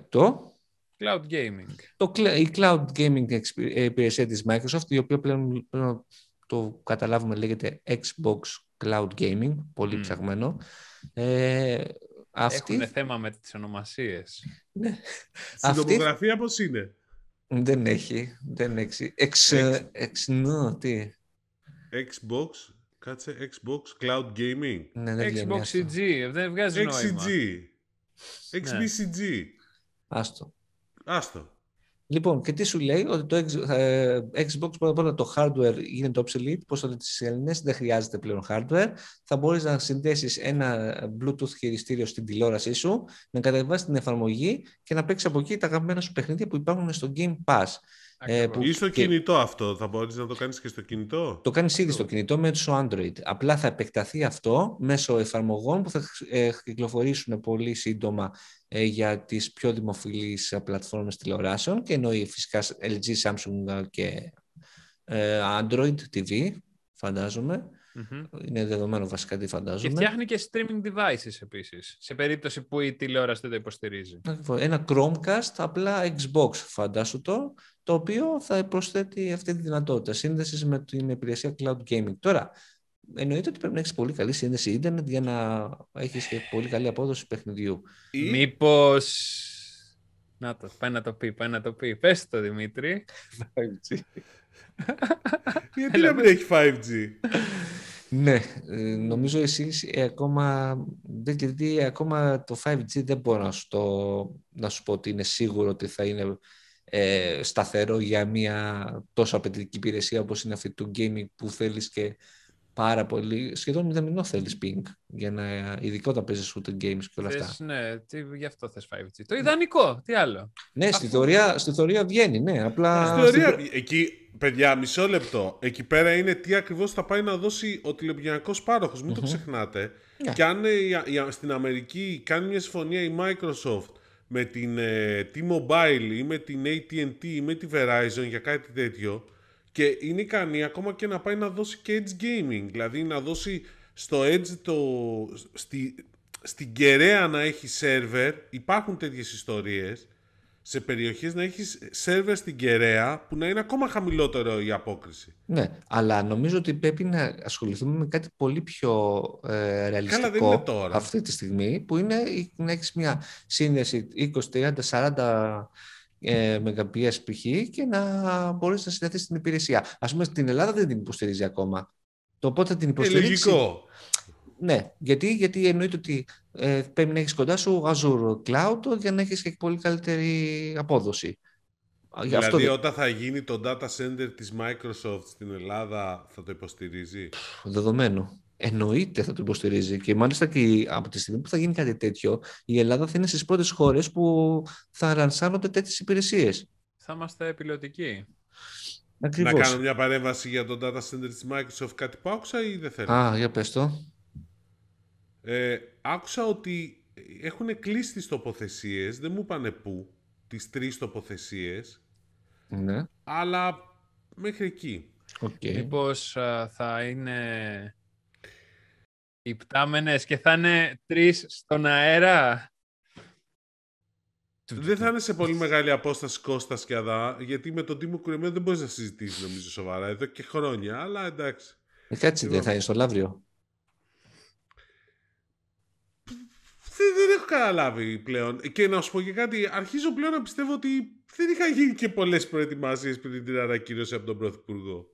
Το... Cloud gaming. Το, η cloud gaming υπηρεσία της Microsoft, η οποία πλέον, το καταλάβουμε λέγεται Xbox Cloud Gaming, πολύ mm. ψαγμένο. Ε, Έχουν θέμα με τις ονομασίες. Ναι. Στην τοπογραφία πώς είναι. Δεν έχει. Δεν έχει. Εξ, Xbox. Κάτσε Xbox Cloud Gaming. Ναι, Xbox CG. Δεν βγάζει νόημα. Xbox XBCG. Άστο. Άστο. Λοιπόν, και τι σου λέει, ότι το ε, Xbox πρώτα απ' όλα το hardware γίνεται obsolete, πως ότι τις Ελληνές δεν χρειάζεται πλέον hardware. Θα μπορείς να συνδέσεις ένα Bluetooth χειριστήριο στην τηλεόρασή σου, να κατεβάσεις την εφαρμογή και να παίξεις από εκεί τα αγαπημένα σου παιχνίδια που υπάρχουν στο Game Pass. Ε, που... Ή στο κινητό αυτό, θα μπορείς να το κάνεις και στο κινητό. Το κάνεις ήδη στο κινητό μέσω Android. Απλά θα επεκταθεί αυτό μέσω εφαρμογών που θα ε, κυκλοφορήσουν πολύ σύντομα ε, για τις πιο δημοφιλείς ε, πλατφόρμες τηλεοράσεων και εννοεί φυσικά LG, Samsung και Android TV, φανταζομαι Είναι δεδομένο βασικά τι φαντάζομαι. Και φτιάχνει και streaming devices επίσης, σε περίπτωση που η τηλεόραση δεν το υποστηρίζει. Ένα Chromecast, απλά Xbox, φαντάσου το, το οποίο θα προσθέτει αυτή τη δυνατότητα σύνδεσης με την υπηρεσία cloud gaming. Τώρα, εννοείται ότι πρέπει να έχεις πολύ καλή σύνδεση ίντερνετ για να έχεις και πολύ καλή απόδοση παιχνιδιού. Μήπως. Να το, πάει να το πει, πάει να το πει. Πες το, Δημήτρη. 5G. (laughs) Γιατί να μην έχει 5G. Ναι, ε, νομίζω εσύ ε, ακόμα, γιατί ακόμα το 5G δεν μπορώ το, να σου πω ότι είναι σίγουρο ότι θα είναι ε, σταθερό για μια τόσο απαιτητική υπηρεσία όπως είναι αυτή του gaming που θέλεις και πάρα πολύ, σχεδόν μηδαμινό θέλεις ping για να ειδικό όταν παίζεις shooter games και όλα θες, αυτά. Ναι, τι, γι' αυτό θες 5G. Το ιδανικό, τι άλλο. Ναι, στη θεωρία, στη θεωρία βγαίνει, ναι, απλά... θεωρία, στη... εκεί Παιδιά, μισό λεπτό. Εκεί πέρα είναι τι ακριβώς θα πάει να δώσει ο τηλεπιγενειακός πάροχος, Μην το ξεχνάτε. Yeah. Ναι. Και αν ε, στην Αμερική κάνει μια συμφωνία η Microsoft με την ε, T-Mobile ή με την AT&T ή με τη Verizon για κάτι τέτοιο και είναι ικανή ακόμα και να πάει να δώσει και Edge Gaming, δηλαδή να δώσει στο Edge το, στη, στην κεραία να έχει σερβερ, υπάρχουν τέτοιες ιστορίες σε περιοχές να έχεις σερβερ στην κεραία που να είναι ακόμα χαμηλότερο η απόκριση. Ναι, αλλά νομίζω ότι πρέπει να ασχοληθούμε με κάτι πολύ πιο ε, ρεαλιστικό τώρα. αυτή τη στιγμή που είναι να έχεις μια σύνδεση 20, 30, 40 ε, π.χ. και να μπορείς να συνδεθείς στην υπηρεσία. Ας πούμε στην Ελλάδα δεν την υποστηρίζει ακόμα. Το πότε την υποστηρίζει. Ε, ναι, γιατί, γιατί εννοείται ότι ε, πρέπει να έχεις κοντά σου Azure Cloud για να έχεις και πολύ καλύτερη απόδοση. Δηλαδή αυτό... όταν θα γίνει το data center της Microsoft στην Ελλάδα θα το υποστηρίζει. Δεδομένου. Εννοείται θα το υποστηρίζει και μάλιστα και από τη στιγμή που θα γίνει κάτι τέτοιο η Ελλάδα θα είναι στις πρώτες χώρες που θα ρανσάνονται τέτοιες υπηρεσίες. Θα είμαστε επιλωτικοί. Ακριβώς. Να κάνω μια παρέμβαση για το data center της Microsoft κάτι που άκουσα ή δεν θέλω. Α, για πες το. Ε, άκουσα ότι έχουν κλείσει τις τοποθεσίες, δεν μου είπανε πού, τις τρεις τοποθεσίες. Ναι. Αλλά μέχρι εκεί. Okay. θα είναι οι πτάμενες και θα είναι τρεις στον αέρα. Δεν θα είναι σε πολύ μεγάλη απόσταση Κώστας και Αδά, γιατί με τον Τίμο Κουρεμένο δεν μπορείς να συζητήσεις νομίζω σοβαρά εδώ και χρόνια, αλλά εντάξει. Ε, δεν λοιπόν. θα είναι στο Λαύριο. δεν, δεν έχω καταλάβει πλέον. Και να σου πω και κάτι, αρχίζω πλέον να πιστεύω ότι δεν είχαν γίνει και πολλές προετοιμασίες πριν την ανακοίνωση από τον Πρωθυπουργό.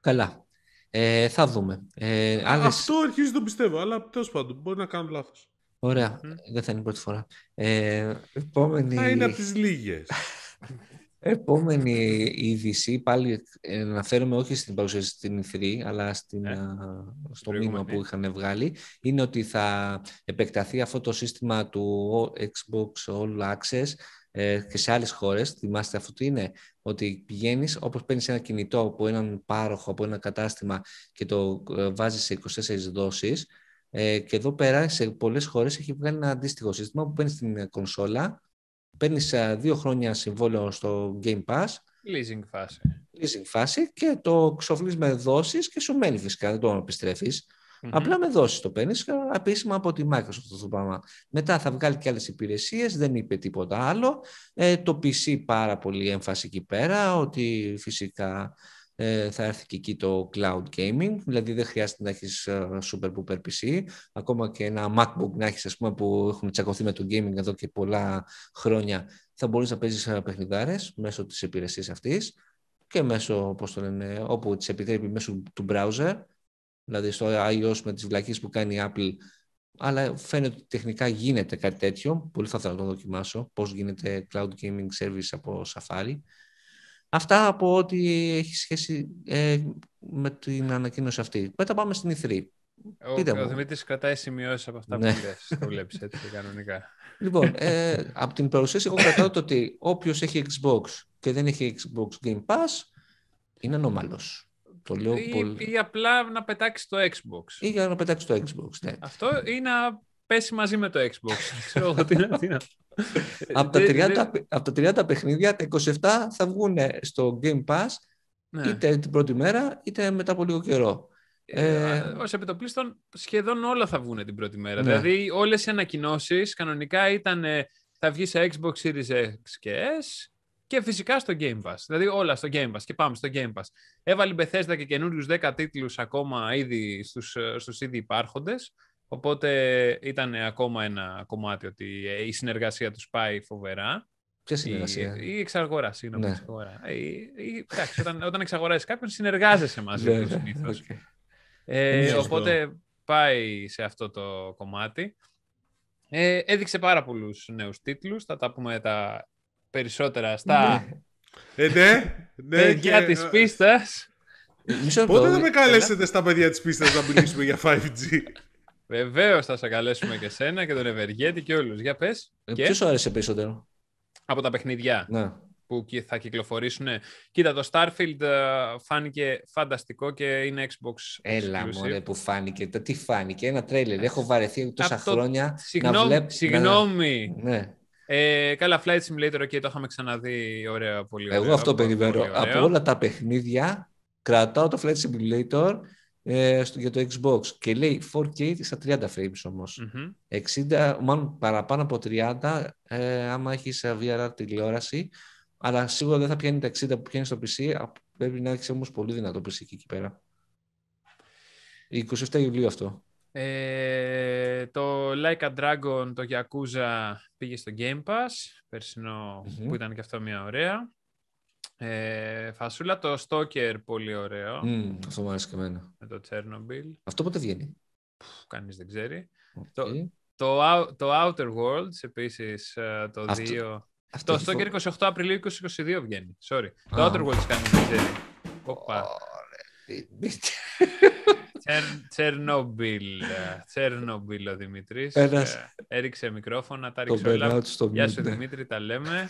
Καλά. Ε, θα δούμε. Ε, άλλες... Αυτό αρχίζει το πιστεύω, αλλά τέλος πάντων μπορεί να κάνω λάθος. Ωραία. Δεν θα είναι η πρώτη φορά. Ε, επόμενη... Θα είναι από τις λίγες. (laughs) Επόμενη είδηση, πάλι αναφέρομαι ε, όχι στην παρουσίαση στην E3, αλλά στην, ναι. στο μήνυμα που είχαν βγάλει, είναι ότι θα επεκταθεί αυτό το σύστημα του Xbox All Access ε, και σε άλλες χώρες. Θυμάστε αυτό τι είναι, ότι πηγαίνεις όπως παίρνεις ένα κινητό από έναν πάροχο, από ένα κατάστημα και το ε, βάζεις σε 24 δόσεις, ε, και εδώ πέρα σε πολλές χώρες έχει βγάλει ένα αντίστοιχο σύστημα που παίρνεις στην κονσόλα παίρνεις ε, δύο χρόνια συμβόλαιο στο Game Pass. Leasing φάση. Leasing φάση και το ξοφλείς με δόσεις και σου μένει φυσικά, δεν το επιστρεφει Απλά με δόσεις το παίρνεις απίσημα ε, από τη Microsoft το πράγμα. Μετά θα βγάλει και άλλες υπηρεσίες, δεν είπε τίποτα άλλο. Ε, το PC πάρα πολύ έμφαση εκεί πέρα, ότι φυσικά ε, θα έρθει και εκεί το cloud gaming, δηλαδή δεν χρειάζεται να έχεις ε, super super-booper PC, ακόμα και ένα MacBook να έχεις ας πούμε, που έχουν τσακωθεί με το gaming εδώ και πολλά χρόνια, θα μπορείς να παίζεις ε, παιχνιδάρες μέσω της υπηρεσίας αυτής και μέσω, όπως το λένε, όπου τις επιτρέπει μέσω του browser, δηλαδή στο iOS με τις βλακίες που κάνει η Apple, αλλά φαίνεται ότι τεχνικά γίνεται κάτι τέτοιο, πολύ θα να το δοκιμάσω, πώς γίνεται cloud gaming service από Safari, Αυτά από ό,τι έχει σχέση ε, με την ανακοίνωση αυτή. Μετά πάμε στην E3. Ο, ο, κρατάει σημειώσεις από αυτά που ναι. Το βλέπεις έτσι κανονικά. Λοιπόν, ε, από την παρουσίαση εγώ κρατάω ότι όποιος έχει Xbox και δεν έχει Xbox Game Pass είναι ανώμαλος. Το λέω ή, πολύ... ή απλά να πετάξει το Xbox. Ή για να πετάξει το Xbox, ναι. Αυτό είναι πέσει μαζί με το Xbox. (laughs) από, τα 30, από τα 30 παιχνίδια, τα 27 θα βγουν στο Game Pass ναι. είτε την πρώτη μέρα είτε μετά από λίγο καιρό. Ε, ε, Ως επιτοπλίστων, σχεδόν όλα θα βγουν την πρώτη μέρα. Ναι. Δηλαδή, όλες οι ανακοινώσεις κανονικά ήταν ε, θα βγει σε Xbox Series X και S και φυσικά στο Game Pass. Δηλαδή, όλα στο Game Pass και πάμε στο Game Pass. Έβαλε η Bethesda και καινούριους 10 τίτλους ακόμα ήδη στους ε, ήδη υπάρχοντες. Οπότε ήταν ακόμα ένα κομμάτι ότι ε, η συνεργασία τους πάει φοβερά. Ποια συνεργασία? Η, η εξαγορά, συγγνώμη. Ναι. Εξαγορά. Ε, όταν, όταν εξαγοράζεις κάποιον συνεργάζεσαι μαζί ναι, του ναι, συνήθως. Ε, οπότε πάει σε αυτό το κομμάτι. Ε, έδειξε πάρα πολλούς νέους τίτλους, θα τα πούμε τα περισσότερα στα ναι, ναι, παιδιά και... της πίστας. Πότε θα με καλέσετε στα παιδιά της πίστας να μιλήσουμε για 5G. Βεβαίως θα σε καλέσουμε και εσένα και τον Ευεργέτη και όλους. Για πες. Ε, και... Ποιος σου άρεσε περισσότερο. Από τα παιχνίδια ναι. που θα κυκλοφορήσουν. Κοίτα, το Starfield ε, φάνηκε φανταστικό και είναι Xbox. Έλα μου, που φάνηκε. τι φάνηκε. Ένα τρέλερ. Έχω ε, βαρεθεί τόσα χρόνια. Συγγνώμη. βλέπ... Συγγνώμη. Ναι, ναι. Ε, καλά, Flight Simulator και το είχαμε ξαναδεί. Ωραία, πολύ Εγώ αυτό περιμένω. Από όλα τα παιχνίδια κρατάω το Flight Simulator ε, στο, για το Xbox και λέει 4K στα 30 frames ομως 60, μάλλον παραπάνω από 30 ε, άμα έχεις VRR τηλεόραση αλλά σίγουρα δεν θα πιάνει τα 60 που πιάνεις στο PC πρέπει να έχεις όμως πολύ δυνατό PC εκεί πέρα. 27 Ιουλίου αυτό. Ε, το Like a Dragon, το Yakuza πήγε στο Game Pass, περσινο που ήταν και αυτό μια ωραία. Ε, φασούλα το Stoker πολύ ωραίο. αυτό μου αρέσει και εμένα. Με το Chernobyl. Αυτό πότε βγαίνει. Κανείς δεν ξέρει. Το, το, το Outer Worlds, επίσης ε, το 2. Αυτό, το φο... 28 Απριλίου 2022 βγαίνει. Sorry. Το Outer Worlds κάνει, δεν ξέρει. Όπα. Τσερνόμπιλ. Τσερνόμπιλ ε, ο Δημήτρη. Ε, έριξε μικρόφωνα, τα ρίξε όλα. Γεια σου Δημήτρη, τα λέμε.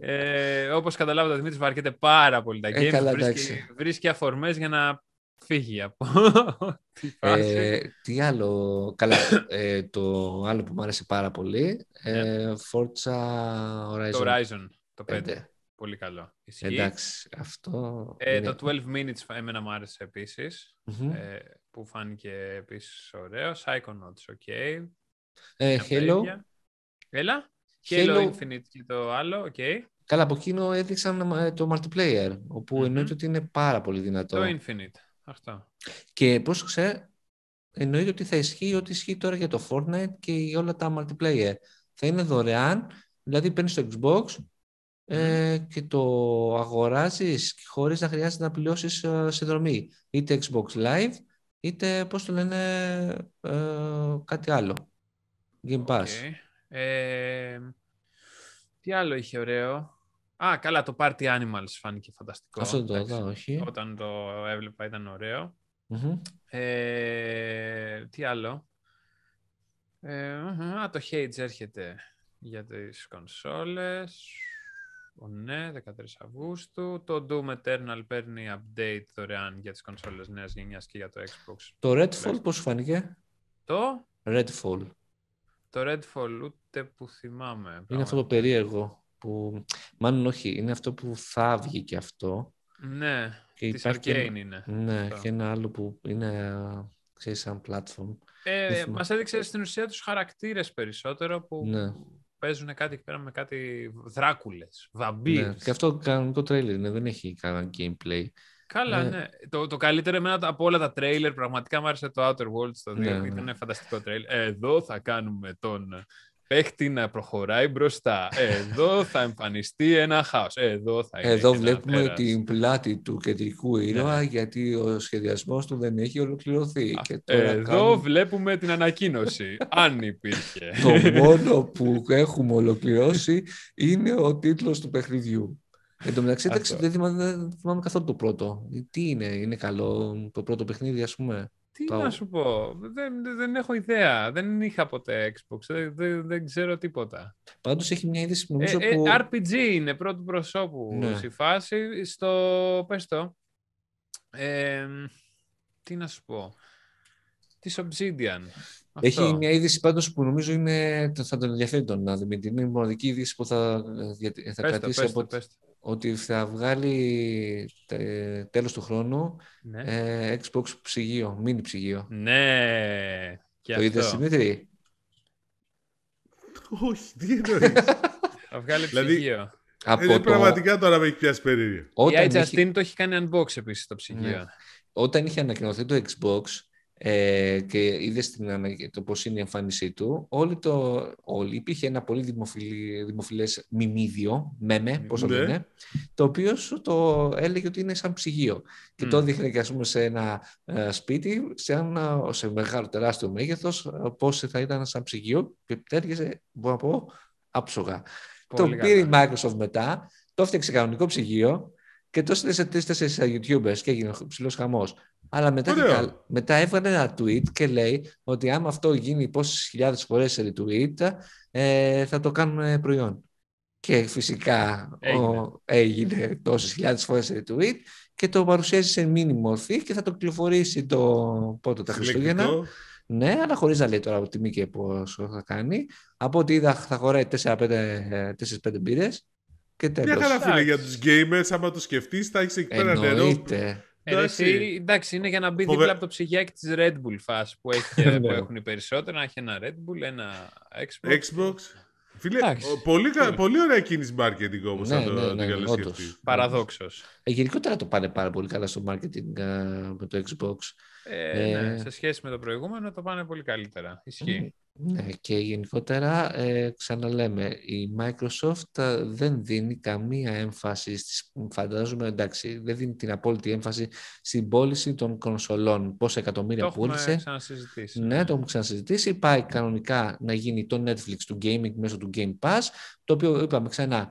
ε, Όπως καταλάβατε, ο Δημήτρης βαρκέται πάρα πολύ τα ε, games. Ε, βρίσκει, βρίσκει αφορμές για να φύγει από (laughs) τη φάση. Ε, τι άλλο. Καλά, ε, το άλλο που μου άρεσε πάρα πολύ. Ε, ναι. Forza Horizon. Το Horizon, το 5. 5. Πολύ καλό. Ισχύει. Εντάξει, αυτό... Ε, Το 12 Minutes εμένα μου άρεσε επίσης. Mm-hmm. Ε, που φάνηκε επίσης ωραίος, Psychonauts, ok. Okay. Hello. Έλα. Hello. Infinite και το άλλο, ok. Καλά, από εκείνο έδειξαν ε, το multiplayer, όπου εννοείται ότι είναι πάρα πολύ δυνατό. Το Infinite, αυτό. Και πρόσεξε, εννοείται ότι θα ισχύει ό,τι ισχύει τώρα για το Fortnite και όλα τα multiplayer. Θα είναι δωρεάν, δηλαδή παίρνεις το Xbox ε, και το αγοράζεις χωρίς να χρειάζεται να πληρώσεις ε, συνδρομή. Είτε Xbox Live, είτε πώς το λένε ε, κάτι άλλο. Game Pass. Ε, τι άλλο είχε ωραίο. Α, καλά, το Party Animals φάνηκε φανταστικό. Αυτό το δω, όχι. Όταν το έβλεπα ήταν Ε, τι άλλο. Ε, α, το Hades έρχεται για τις κονσόλες. Λοιπόν, ναι, 13 Αυγούστου. Το Doom Eternal παίρνει update δωρεάν για τις κονσόλες νέας γενιάς και για το Xbox. Το Redfall πώς φάνηκε? Το? Redfall. Το Redfall ούτε που θυμάμαι. Είναι αυτό το περίεργο που... Μάλλον όχι, είναι αυτό που θα βγει και αυτό. Ναι, και της Arcane και... είναι. Ναι, και ένα άλλο που είναι ξέρεις, σαν platform. Ε, μας έδειξε στην ουσία τους χαρακτήρες περισσότερο που ναι παίζουν κάτι εκεί πέρα με κάτι δράκουλες, ναι, βαμπύρες. και αυτό το τρέιλερ ναι, δεν έχει κανένα gameplay. Καλά, ναι. ναι. Το, το καλύτερο εμένα από όλα τα τρέιλερ, πραγματικά μου άρεσε το Outer Worlds το Ναι, ήταν φανταστικό τρέιλερ. Εδώ θα κάνουμε τον παίχτη να προχωράει μπροστά. Εδώ θα εμφανιστεί ένα χάος. Εδώ, βλέπουμε την πλάτη του κεντρικού ήρωα ναι, ναι. γιατί ο σχεδιασμός του δεν έχει ολοκληρωθεί. και τώρα Εδώ κάνουμε... βλέπουμε την ανακοίνωση, (laughs) αν υπήρχε. Το μόνο που έχουμε ολοκληρώσει είναι ο τίτλος του παιχνιδιού. Εν τω μεταξύ, δεν θυμάμαι καθόλου το πρώτο. Τι είναι, είναι καλό το πρώτο παιχνίδι, ας πούμε. Τι να σου πω, δεν, δεν έχω ιδέα, δεν είχα ποτέ Xbox, δεν, δεν, ξέρω τίποτα. Πάντως έχει μια είδηση ε, νομίζω ε, RPG είναι πρώτου προσώπου ναι. στη φάση, στο, πες το, τι να σου πω, της Obsidian. Έχει μια είδηση πάντως που νομίζω είναι, θα τον ενδιαφέρει τον Δημήτρη, είναι η μοναδική είδηση που θα, ε, θα κρατήσει Πες ότι θα βγάλει ε, τέλος του χρόνου ναι. ε, Xbox ψυγείο, mini ψυγείο. Ναι, και το είδες Δημήτρη. (laughs) Όχι, τι εννοείς. θα βγάλει δηλαδή, ψυγείο. Από είναι το... πραγματικά τώρα με έχει πιάσει περίεργα. Η Άιτζα είχε... το έχει κάνει unbox επίσης το ψυγείο. Ναι. Όταν είχε ανακοινωθεί το Xbox, ε, και είδες το πώς είναι η εμφάνισή του, όλοι το, όλοι, υπήρχε ένα πολύ δημοφιλή, δημοφιλές μιμίδιο, μέμε, πώς το ναι. λένε, το οποίο το έλεγε ότι είναι σαν ψυγείο. Και το δείχνει και ας πούμε σε ένα ε, σπίτι, σε ένα σε μεγάλο τεράστιο μέγεθος, ε, πώς θα ήταν σαν ψυγείο και τέτοιε, μπορώ να πω, άψογα. Πολύ το πήρε η Microsoft μετά, το έφτιαξε κανονικό ψυγείο και το έστειλε σε τρει-τέσσερι YouTubers και έγινε ψηλός χαμός. Αλλά μετά, μετά έβγαλε ένα tweet και λέει ότι άμα αυτό γίνει πόσες χιλιάδες φορές σε retweet, ε, θα το κάνουμε προϊόν. Και φυσικά έγινε, ο, έγινε τόσες χιλιάδες φορές σε retweet και το παρουσιάζει σε μήνυμα μορφή και θα το κυκλοφορήσει το πότε τα Χριστούγεννα. Ναι, αλλά χωρίς να λέει τώρα από τιμή και πόσο θα κάνει. Από ό,τι είδα, θα χωράει 4-5 ε, μπύρε. Μια χαρά φίλε για τους gamers, άμα το σκεφτείς, θα έχεις εκεί πέρα νερό. Ε, εντάξει. Εσύ, εντάξει, είναι για να μπει δίπλα από το ψυγιάκι τη Red Bull φάση που, (laughs) ναι, που ναι. έχουν οι περισσότεροι, να έχει ένα Red Bull, ένα Xbox. Xbox. Φίλε, πολύ, ναι. πολύ ωραία κίνηση marketing όπω ναι, θα το, ναι, ναι, Παραδόξως. Ε, γενικότερα το πάνε πάρα πολύ καλά στο marketing με το Xbox. Ε, ναι, ε, σε σχέση με το προηγούμενο το πάνε πολύ καλύτερα. Ισχύει. Ε, ναι, και γενικότερα ε, ξαναλέμε, η Microsoft ε, δεν δίνει καμία έμφαση, φαντάζομαι εντάξει, δεν δίνει την απόλυτη έμφαση στην πώληση των κονσολών, πόσα εκατομμύρια πούλησε. Το έχουμε ξανασυζητήσει. Ναι, ναι, το έχουμε ξανασυζητήσει. Πάει κανονικά να γίνει το Netflix του gaming μέσω του Game Pass, το οποίο είπαμε ξανά,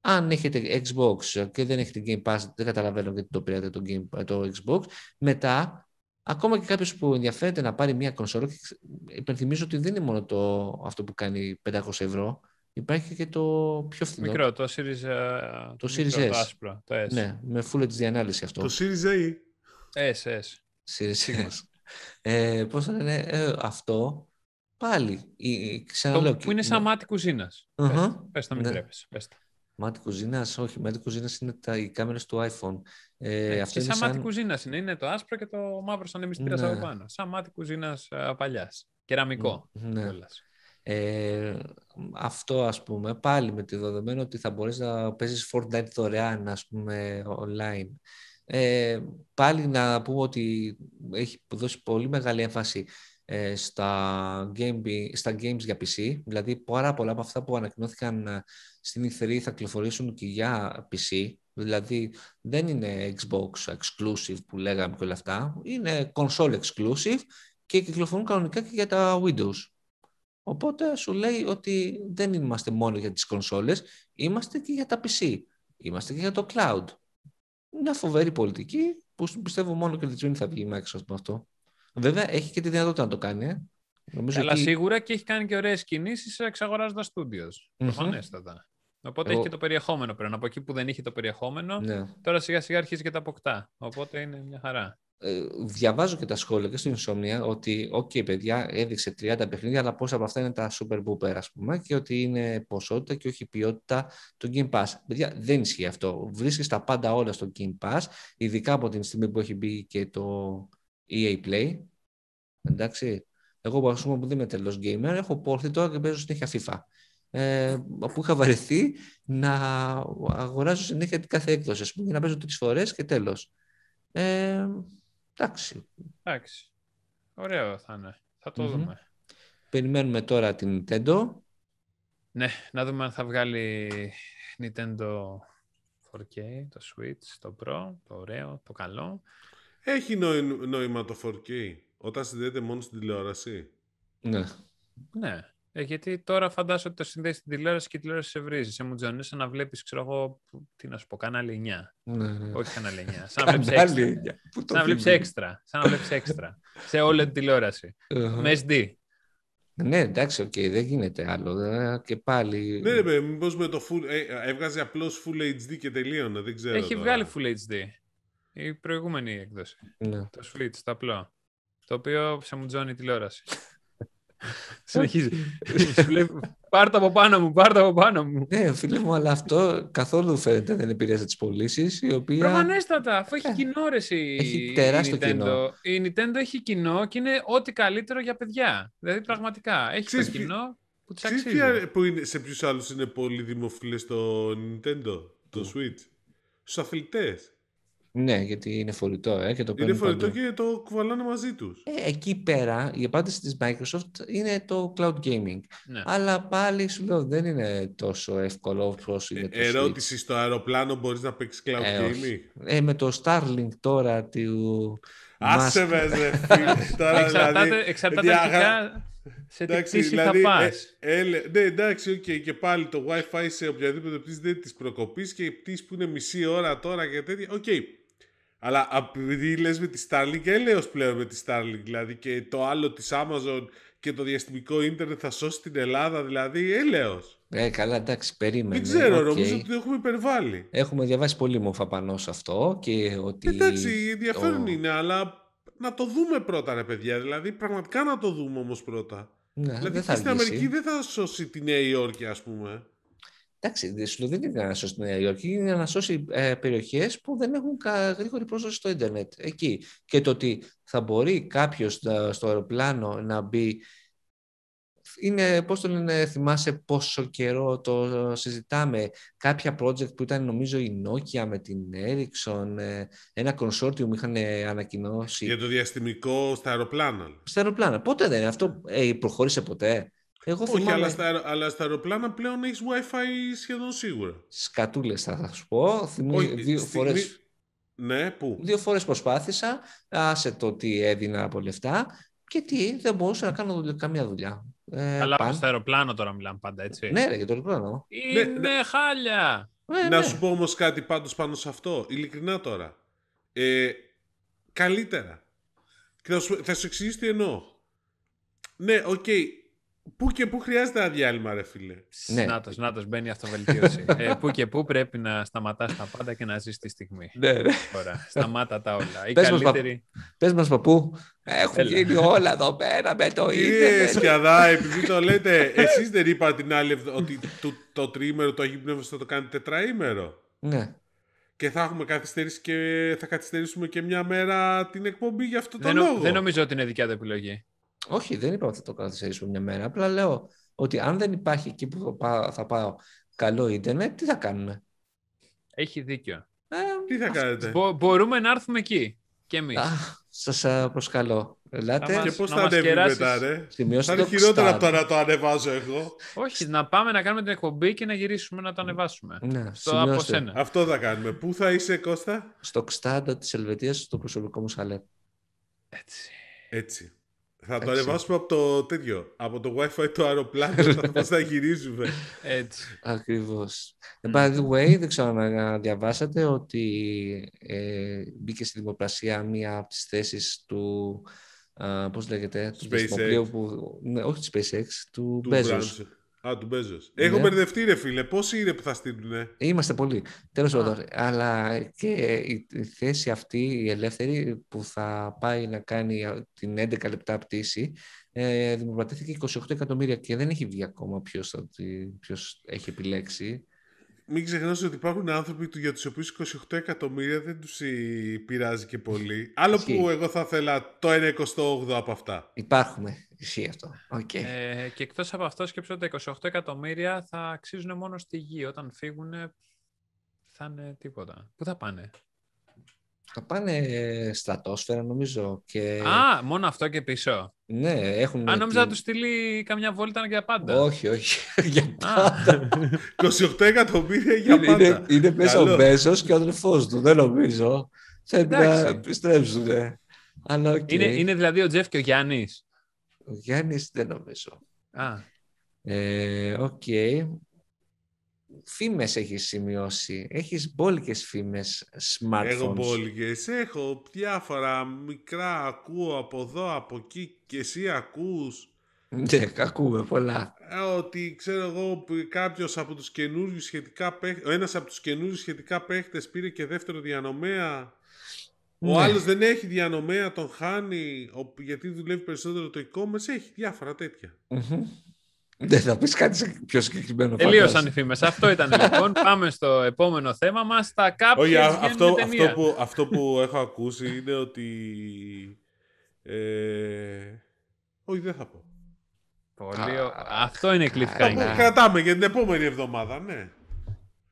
αν έχετε Xbox και δεν έχετε Game Pass, δεν καταλαβαίνω γιατί το πήρατε Game, το Xbox, μετά Ακόμα και κάποιος που ενδιαφέρεται να πάρει μια κονσόλα, και υπενθυμίζω ότι δεν είναι μόνο το, αυτό που κάνει 500 ευρώ, υπάρχει και το πιο φθηνό. Μικρό, το Series, ε, το Series S. Ναι, με φούλε HD ανάλυση αυτό. Το Series A. S, S. Series ε, πώς θα λένε, ε, αυτό πάλι. Το που είναι σαν ναι. ματι κουζίνα. κουζίνας. Uh-huh. Πε να μην ναι. Μάτι κουζίνας, όχι. Μάτι κουζίνας είναι τα, οι κάμερες του iPhone. Ε, ε αυτό σαν, σαν μάτι κουζίνας είναι. Είναι το άσπρο και το μαύρο σαν εμιστήρα ναι. από πάνω. Σαν μάτι κουζίνας ε, παλιάς. Κεραμικό. Ναι. Ε, αυτό ας πούμε πάλι με τη δεδομένη ότι θα μπορείς να παίζεις Fortnite δωρεάν ας πούμε online ε, πάλι να πούμε ότι έχει δώσει πολύ μεγάλη έμφαση ε, στα, game, στα games για PC δηλαδή πάρα πολλά από αυτά που ανακοινώθηκαν στην E3 θα κυκλοφορήσουν και για PC, δηλαδή δεν είναι Xbox exclusive που λέγαμε και όλα αυτά, είναι console exclusive και κυκλοφορούν κανονικά και για τα Windows. Οπότε σου λέει ότι δεν είμαστε μόνο για τις κονσόλες, είμαστε και για τα PC, είμαστε και για το cloud. Μια φοβερή πολιτική που πιστεύω μόνο και τη θα βγει μέσα από αυτό. Βέβαια έχει και τη δυνατότητα να το κάνει. Ε. ε αλλά σίγουρα και έχει κάνει και ωραίες κινήσεις εξαγοράζοντας studios. Mm-hmm. Προφανέστατα. Οπότε Εγώ... έχει και το περιεχόμενο πριν. Από εκεί που δεν είχε το περιεχόμενο, ναι. τώρα σιγά σιγά αρχίζει και τα αποκτά. Οπότε είναι μια χαρά. Ε, διαβάζω και τα σχόλια και στην Ισόμνια ότι, οκ, παιδιά, έδειξε 30 παιχνίδια, αλλά πόσα από αυτά είναι τα super booper, ας πούμε, και ότι είναι ποσότητα και όχι ποιότητα του Game Pass. Παιδιά, δεν ισχύει αυτό. Βρίσκεις τα πάντα όλα στο Game Pass, ειδικά από την στιγμή που έχει μπει και το EA Play. Εντάξει. Εγώ, ας πούμε, που δεν είμαι τελώ gamer, έχω πόρθει τώρα και παίζω συνέχεια FIFA ε, που είχα βαρεθεί να αγοράζω συνέχεια την κάθε έκδοση, για να παίζω τρεις φορές και τέλος. Ε, εντάξει. Εντάξει. Ωραίο θα είναι. Θα το δούμε. Περιμένουμε τώρα την Nintendo. Ναι, να δούμε αν θα βγάλει Nintendo 4K, το Switch, το Pro, το ωραίο, το καλό. Έχει νόημα το 4K όταν συνδέεται μόνο στην τηλεόραση. Ναι. Ναι. Ε, γιατί τώρα φαντάζομαι ότι το συνδέεις στην τηλεόραση και η τηλεόραση σε βρίζει. Σε μουτζώνει σαν να βλέπεις, ξέρω εγώ, τι να σου πω, κανάλι 9. Ναι, ναι. Όχι κανάλι 9. Σαν να βλέπει έξτρα. Σαν να βλέπεις έξτρα. Σαν να βλέπεις έξτρα. σε όλη την τηλεόραση. Με SD. Ναι, εντάξει, οκ, okay, δεν γίνεται άλλο. Ε, και πάλι. Ναι, ναι, μήπως με το full. Ε, έβγαζε απλώς full HD και τελείωνα. Δεν ξέρω. Έχει τώρα. βγάλει full HD. Η προηγούμενη έκδοση. Ναι. Το Switch, το απλό. Το οποίο σε μουτζώνει τηλεόραση. Συνεχίζει. πάρτα από πάνω μου, πάρτα από πάνω μου. Ναι, φίλε μου, αλλά αυτό καθόλου φαίνεται δεν επηρέασε τις πωλήσεις. Οποία... Προφανέστατα, αφού έχει ε, κοινό ρε, η... Έχει τεράστιο Nintendo. κοινό. Η Nintendo έχει κοινό και είναι ό,τι καλύτερο για παιδιά. Δηλαδή, πραγματικά, έχει το κοινό που τη αξίζει. Ε, που είναι, σε ποιους άλλους είναι πολύ δημοφιλές το Nintendo, το Switch. Στους αθλητές. Ναι, γιατί είναι φορητό. Ε, και το είναι φορητό παντού. και το κουβαλάνε μαζί τους. Ε, εκεί πέρα η απάντηση της Microsoft είναι το cloud gaming. Ναι. Αλλά πάλι σου λέω δεν είναι τόσο εύκολο όπως ε, είναι το Ερώτηση στο αεροπλάνο μπορείς να παίξεις cloud ε, gaming. Ε, με το Starlink τώρα του. Άσε με, (laughs) Τώρα δηλαδή. Εξαρτάται διά... σε τι πτήση δηλαδή, θα ε, πας. Ε, ε, ναι, εντάξει, okay, και πάλι το Wi-Fi σε οποιαδήποτε πτήση δεν της προκοπή και η πτήση που είναι μισή ώρα τώρα και τέτοια. Οκ, okay. Αλλά επειδή λες με τη Starlink, έλεος πλέον με τη Starlink, δηλαδή και το άλλο της Amazon και το διαστημικό ίντερνετ θα σώσει την Ελλάδα, δηλαδή έλεος. Ε, καλά, εντάξει, περίμενε. Δεν ξέρω, okay. νομίζω ότι το έχουμε υπερβάλει. Έχουμε διαβάσει πολύ μορφα πάνω σε αυτό και ότι... Εντάξει, ενδιαφέρον είναι, αλλά να το δούμε πρώτα, ρε παιδιά. Δηλαδή, πραγματικά να το δούμε όμως πρώτα. Ναι, δηλαδή, δεν θα στην Αμερική δεν θα σώσει τη Νέα Υόρκη, ας πούμε. Εντάξει, δεν είναι να σώσει τη Νέα Υόρκη, είναι να σώσει ε, περιοχές που δεν έχουν γρήγορη πρόσβαση στο Ιντερνετ. Εκεί. Και το ότι θα μπορεί κάποιος στο αεροπλάνο να μπει. Είναι, πώς το λένε, θυμάσαι πόσο καιρό το συζητάμε. Κάποια project που ήταν νομίζω η Nokia με την Ericsson, ε, ένα consortium είχαν ε, ανακοινώσει. Για το διαστημικό στα αεροπλάνα. Στα αεροπλάνα. Πότε δεν αυτό, ε, προχώρησε ποτέ. Εγώ Όχι, θυμάμαι... αλλά, στα, αεροπλάνα πλέον έχεις WiFi σχεδόν σίγουρα. Σκατούλες θα, σου πω. δύο φορές φορέ. Ναι, πού. Δύο φορές προσπάθησα. Άσε το τι έδινα από λεφτά και τι, δεν μπορούσα να κάνω δουλειά, καμία δουλειά. Ε, αλλά πάν... στα αεροπλάνο τώρα μιλάμε πάντα, έτσι. Ναι, ρε, για το αεροπλάνο. Είναι ναι, ναι. χάλια. Ναι, να ναι. σου πω όμως κάτι πάντως πάνω σε αυτό. Ειλικρινά τώρα. Ε, καλύτερα. Και θα σου, θα σου εξηγήσω τι εννοώ. Ναι, οκ, okay, Πού και πού χρειάζεται ένα διάλειμμα, ρε φίλε. Ναι. Νάτος, νάτος, μπαίνει η αυτοβελτίωση. ε, πού και πού πρέπει να σταματάς τα πάντα και να ζεις τη στιγμή. Ναι, ρε. σταμάτα τα όλα. Η πες, καλύτερη... μας, πες μας, παππού, έχουν Έλα. γίνει όλα εδώ πέρα με το ίδιο. σκιαδά, επειδή το λέτε, εσείς δεν είπατε την άλλη ότι το, το τριήμερο το αγύπνευμα θα το κάνει τετραήμερο. Ναι. Και θα έχουμε καθυστερήσει και θα καθυστερήσουμε και μια μέρα την εκπομπή για αυτό το λόγο. Δεν νομίζω ότι είναι δικιά του επιλογή. Όχι, δεν είπα ότι θα το καθυστερήσουμε μια μέρα. Απλά λέω ότι αν δεν υπάρχει εκεί που θα πάω, καλό ίντερνετ, τι θα κάνουμε. Έχει δίκιο. Ε, τι θα κάνετε. μπορούμε να έρθουμε εκεί και εμεί. Σας ε, προσκαλώ. Ελάτε. και πώς θα ανέβει μετά, ρε. θα είναι χειρότερα από το να το ανεβάζω εγώ. Όχι, να πάμε να κάνουμε την εκπομπή και να γυρίσουμε να το ανεβάσουμε. Ναι, στο από σένα. Αυτό θα κάνουμε. Πού θα είσαι, Κώστα? Στο Κστάντα της Ελβετίας, στο προσωπικό μου σαλέ. Έτσι. Έτσι. Θα το ανεβάσουμε από το τέτοιο. Από το WiFi του αεροπλάνου. θα το θα γυρίζουμε. Έτσι. Ακριβώς. Ε, by the way, δεν ξέρω αν διαβάσατε ότι ε, μπήκε στη δημοπρασία μία από τις θέσεις του. πώ πώς λέγεται, του SpaceX. Ναι, όχι του SpaceX, του, του Bezos. Α, του ναι. Έχω ναι. μπερδευτεί, ρε φίλε. Πόσοι είναι που θα στείλουν, Είμαστε πολλοί. Τέλος πάντων. Αλλά και η θέση αυτή, η ελεύθερη, που θα πάει να κάνει την 11 λεπτά πτήση, ε, δημοπρατήθηκε 28 εκατομμύρια και δεν έχει βγει ακόμα ποιος έχει επιλέξει μην ξεχνάς ότι υπάρχουν άνθρωποι για τους οποίους 28 εκατομμύρια δεν τους πειράζει και πολύ. Άλλο που εγώ θα ήθελα το 1,28 από αυτά. Υπάρχουμε. Ισχύει αυτό. Okay. Ε, και εκτός από αυτό, σκέψτε ότι 28 εκατομμύρια θα αξίζουν μόνο στη γη. Όταν φύγουν, θα είναι τίποτα. Πού θα πάνε. Θα πάνε στρατόσφαιρα νομίζω και... Α, μόνο αυτό και πίσω. Ναι, έχουν... Αν νόμιζα να τους στείλει καμιά βόλτα για πάντα. Όχι, όχι, (laughs) για πάντα. 28 (laughs) εκατομμύρια για πάντα. Είναι, είναι μέσα ο και ο αδερφός του, δεν νομίζω. Θα να επιστρέψουν, είναι, είναι δηλαδή ο Τζεφ και ο Γιάννης. Ο Γιάννης δεν νομίζω. Α. Ε, οκ. Ε, okay φήμες έχεις σημειώσει. Έχεις μπόλικες φήμες smartphones. Έχω μπόλικες. Έχω διάφορα μικρά ακούω από εδώ, από εκεί και εσύ ακούς. Ναι, ακούμε πολλά. Ε, ότι ξέρω εγώ κάποιος από τους καινούριους σχετικά παίχτε, ένας από τους καινούριους σχετικά παίχτες πήρε και δεύτερο διανομέα. Ο ναι. άλλος δεν έχει διανομέα, τον χάνει γιατί δουλεύει περισσότερο το e Έχει διάφορα τέτοια. Δεν ναι, θα πεις κάτι σε πιο συγκεκριμένο Τελείωσαν οι φήμες. Αυτό ήταν λοιπόν. (laughs) Πάμε στο επόμενο θέμα μας. Τα κάποια. Όχι, αυτό, αυτό, που, αυτό που έχω ακούσει είναι ότι. Ε... Όχι, δεν θα πω. Πολύ... αυτό είναι cliffhanger. Κρατάμε για την επόμενη εβδομάδα, ναι.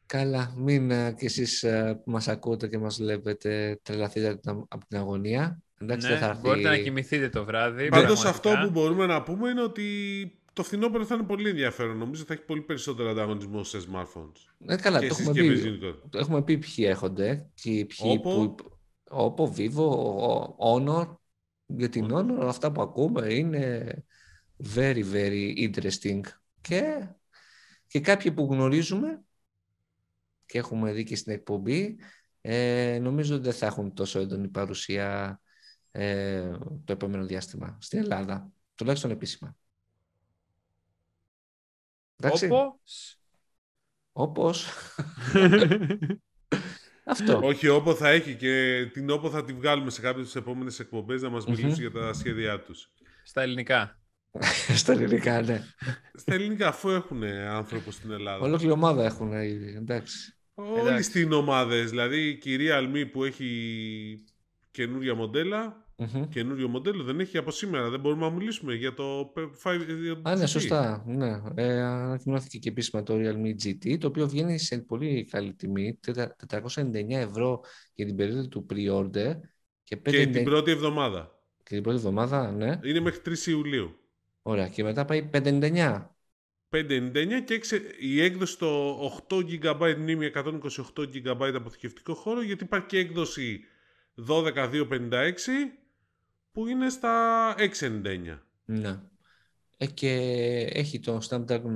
Καλά, μην ε, κι εσείς ε, που μας ακούτε και μας βλέπετε τρελαθείτε από την αγωνία. Εντάξει, ναι, δεν θα έρθει... Μπορείτε να κοιμηθείτε το βράδυ. Πάντως αυτό που μπορούμε να πούμε είναι ότι το φθινόπωρο θα είναι πολύ ενδιαφέρον. Νομίζω θα έχει πολύ περισσότερο ανταγωνισμό σε smartphones. Ε, καλά, το έχουμε, πει, το έχουμε ποιοι έρχονται. Και ποιοι Oppo. Που, Oppo, Vivo, Honor. Για την Honor. αυτά που ακούμε είναι very, very interesting. Και, και κάποιοι που γνωρίζουμε και έχουμε δει και στην εκπομπή, ε, νομίζω δεν θα έχουν τόσο έντονη παρουσία ε, το επόμενο διάστημα στην Ελλάδα, τουλάχιστον επίσημα. Όπω. Όπως... Όπως... Αυτό. Όχι, όπο θα έχει και την όπως θα τη βγάλουμε σε κάποιες επόμενες εκπομπές να μας μιλησει για τα σχέδιά τους. Στα ελληνικά. (laughs) Στα ελληνικά, ναι. Στα ελληνικά, αφού έχουν άνθρωπος στην Ελλάδα. Ολόκληρη ομάδα έχουν ήδη, ε, εντάξει. Όλοι ομάδες, δηλαδή η κυρία Αλμή που έχει καινούρια μοντέλα, mm-hmm. καινούριο μοντέλο. Δεν έχει από σήμερα. Δεν μπορούμε να μιλήσουμε για το 5. Ε, Α, ναι, σωστά. Ναι. Ε, ανακοινώθηκε και επίσημα το Realme GT, το οποίο βγαίνει σε πολύ καλή τιμή. 499 ευρώ για την περίοδο του pre-order. Και, 5... και την πρώτη εβδομάδα. Και την πρώτη εβδομάδα, ναι. Είναι μέχρι 3 Ιουλίου. Ωραία, και μετά πάει 599. 5,99 και η έκδοση το 8 GB μνήμη 128 GB αποθηκευτικό χώρο γιατί υπάρχει και έκδοση 12,256 που είναι στα 6,99. Ναι. Ε, και έχει το Snapdragon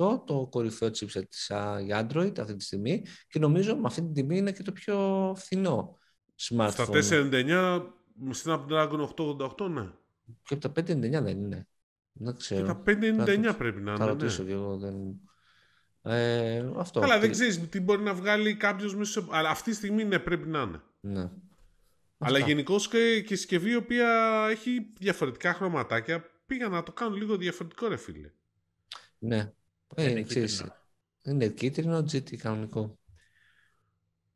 888, το κορυφαίο chipset της Android αυτή τη στιγμή και νομίζω με αυτή τη τιμή είναι και το πιο φθηνό smartphone. Στα 4,99 Snapdragon 888, ναι. Και από τα 5,99 δεν είναι. Δεν ξέρω. Και τα 5,99 πρέπει να είναι. Θα ρωτήσω ναι. εγώ. Δεν... Ε, αυτό. Αλλά δεν ξέρεις τι μπορεί να βγάλει κάποιος μέσα. Αλλά αυτή τη στιγμή ναι, πρέπει να είναι. Ναι. Αλλά γενικώς και, η συσκευή η οποία έχει διαφορετικά χρωματάκια πήγα να το κάνω λίγο διαφορετικό ρε φίλε. Ναι. Ε, είναι, ξέρεις, είναι κίτρινο GT κανονικό.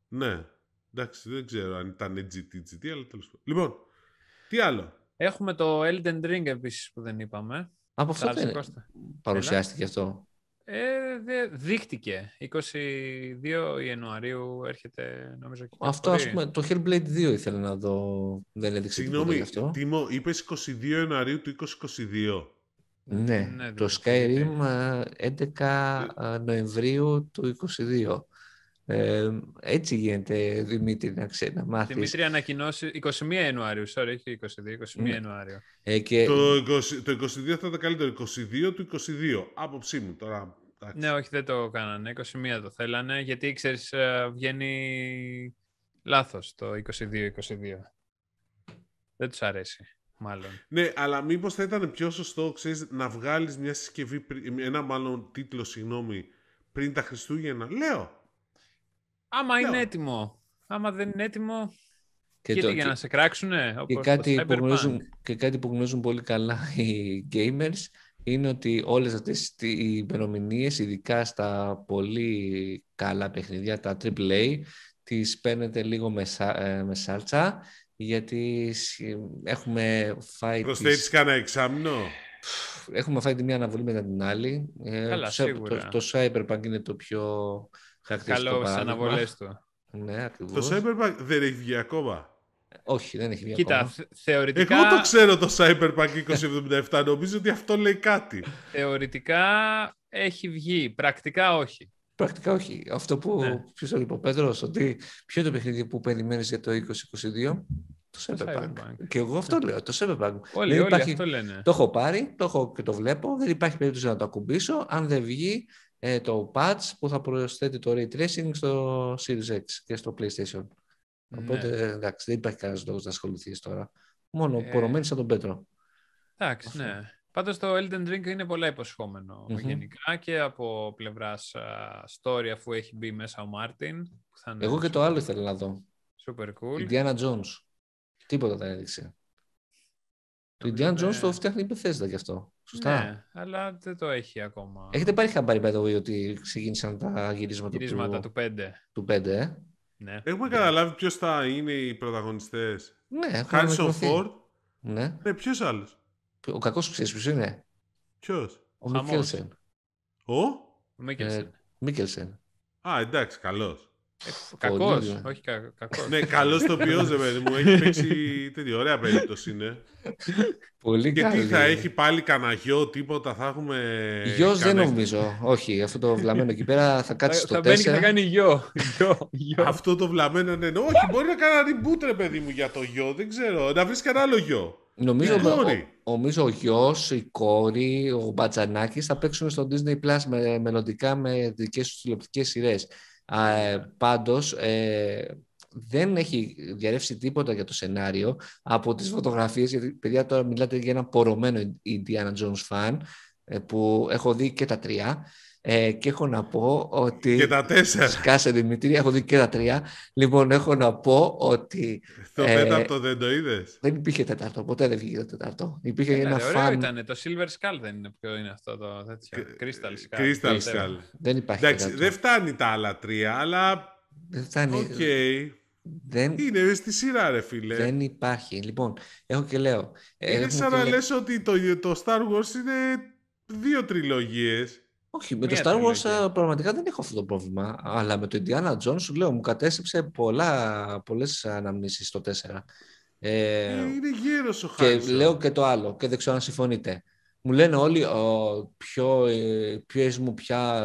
Ναι. Εντάξει, δεν ξέρω αν ήταν GT, GT, αλλά τέλος. πάντων. Λοιπόν, τι άλλο. Έχουμε το Elden Ring επίσης που δεν είπαμε. Από αυτό δεν παρουσιάστηκε αυτό. Ε, δε, δείχτηκε. 22 Ιανουαρίου έρχεται νομίζω Αυτό ας πούμε το Hellblade 2 ήθελα να δω. Δεν έδειξε Συγγνώμη, αυτό. Τίμω, είπε 22 Ιανουαρίου του 2022. Ναι, ναι το Skyrim 11 ναι. ε, ε, ε, Νοεμβρίου του 2022. Ε, έτσι γίνεται, Δημήτρη, να, ξέρεις να μάθεις. Δημήτρη, ανακοινώσει 21 Ιανουαρίου, sorry, όχι 22, 21 Ιανουαρίου. Ε, το, το 22 θα ήταν καλύτερο, 22 του 22, άποψή μου τώρα. Ναι, όχι, δεν το κάνανε, 21 το θέλανε, γιατί, ξέρεις, ε, βγαίνει λάθος το 22-22. Δεν τους αρέσει, μάλλον. Ναι, αλλά μήπως θα ήταν πιο σωστό, ξέρεις, να βγάλεις μια συσκευή, ένα μάλλον τίτλο, συγγνώμη, πριν τα Χριστούγεννα, λέω, Άμα ναι, είναι έτοιμο. Άμα δεν είναι έτοιμο, και, για να σε κράξουνε, όπως και, κάτι που γνωρίζουν, και κάτι που γνωρίζουν πολύ καλά οι gamers είναι ότι όλες αυτές οι ημερομηνίε, ειδικά στα πολύ καλά παιχνιδιά, τα AAA, τις παίρνετε λίγο με, ε, σάλτσα, γιατί έχουμε φάει... Προσθέτεις τις... κανένα εξάμεινο? Έχουμε φάει τη μία αναβολή μετά την άλλη. Ε, το, το Cyberpunk είναι το πιο Καλό Καλό αναβολές του. Ναι, ακριβώς. Το Cyberpunk δεν έχει βγει ακόμα. Όχι, δεν έχει βγει Κοίτα, ακόμα. θεωρητικά... Εγώ το ξέρω το Cyberpunk 2077, νομίζω ότι αυτό λέει κάτι. Θεωρητικά έχει βγει, πρακτικά όχι. Πρακτικά όχι. Αυτό που ναι. ποιος ο Πέτρος, ότι ποιο είναι το παιχνίδι που περιμένεις για το 2022, το Cyberpunk. Και εγώ αυτό λέω, το Cyberpunk. Όλοι, αυτό λένε. Το έχω πάρει, το έχω και το βλέπω, δεν υπάρχει περίπτωση να το ακουμπήσω. Αν δεν βγει, ε, το patch που θα προσθέτει το Ray Tracing στο Series X και στο PlayStation. Ναι. Οπότε εντάξει, δεν υπάρχει κανένας λόγος να ασχοληθείς τώρα. Μόνο ε... πορωμένη σαν τον Πέτρο. Εντάξει, ναι. Πάντως το Elden Ring ειναι πολύ πολλά γενικά και από πλευράς story αφού έχει μπει μέσα ο Μάρτιν. Εγώ και το άλλο ήθελα να δω. Super cool. Indiana Jones. Τίποτα δεν έδειξε. Το Ιντιάν Jones το ναι. φτιάχνει η Μπεθέστα γι' αυτό. Σωστά. Ναι, αλλά δεν το έχει ακόμα. Έχετε πάρει χαμπάρι by the way ότι ξεκίνησαν τα γυρίσματα, γυρίσματα του, του 5. Του 5 ε. ναι. Έχουμε καταλάβει ποιος θα είναι οι πρωταγωνιστές. Ναι, Χάρισον Φόρτ. Ναι. ναι ε, ποιος άλλος. Ο κακός ξέρεις ποιος είναι. Ποιος. Ο Μίκελσεν. Ο, ο Μίκελσεν. Ε, Μίκελσεν. Α, εντάξει, καλός. Ε, κακός, όχι κακός. ναι, καλός το ποιό, παιδί μου. Έχει παίξει τέτοια ωραία περίπτωση είναι. Πολύ Και Γιατί θα έχει πάλι κανένα γιο, τίποτα, θα έχουμε. Γιος δεν νομίζω. όχι, αυτό το βλαμμένο εκεί πέρα θα κάτσει στο 4. Θα μπαίνει και θα κάνει γιο. αυτό το βλαμμένο, ναι, ναι, Όχι, μπορεί να κάνει reboot, ρε παιδί μου, για το γιο. Δεν ξέρω. Να βρεις κανένα άλλο γιο. Νομίζω ο, ο, γιος, η κόρη, ο Μπατζανάκης θα παίξουν στο Disney Plus μελλοντικά με δικές τους τηλεοπτικές σειρές. Ε, πάντως, ε, δεν έχει διαρρεύσει τίποτα για το σενάριο από τις φωτογραφίες, γιατί παιδιά τώρα μιλάτε για ένα πορωμένο Indiana Jones fan, ε, που έχω δει και τα τρία. Ε, και έχω να πω ότι. Και τα τέσσερα. Σκάσε Δημητρή, έχω δει και τα τρία. Λοιπόν, έχω να πω ότι. Το ε, τέταρτο δεν το είδες. Δεν υπήρχε τέταρτο, ποτέ δεν βγήκε το τέταρτο. Υπήρχε Έλα, ένα φαν. ήταν το Silver Skull, δεν είναι ποιο είναι αυτό το τέτοιο. Crystal Skull. Crystal Skull. Δεν υπάρχει. Εντάξει, δεν φτάνει τα άλλα τρία, αλλά. Δεν φτάνει. Okay. Δεν... Είναι στη σειρά, ρε φίλε. Δεν υπάρχει. Λοιπόν, έχω και λέω. Ε, είναι σαν να λες ότι το, το Star Wars είναι δύο τριλογίες όχι, με το Star Wars ε, πραγματικά δεν έχω αυτό το πρόβλημα. Αλλά με το Indiana Jones, σου λέω, μου κατέστρεψε πολλές αναμνήσεις αναμνήσεις το 4. Ε, ε, είναι γύρω σου χάρη. Και λέω και το άλλο, και δεν ξέρω αν συμφωνείτε. Μου λένε όλοι ποιο, μου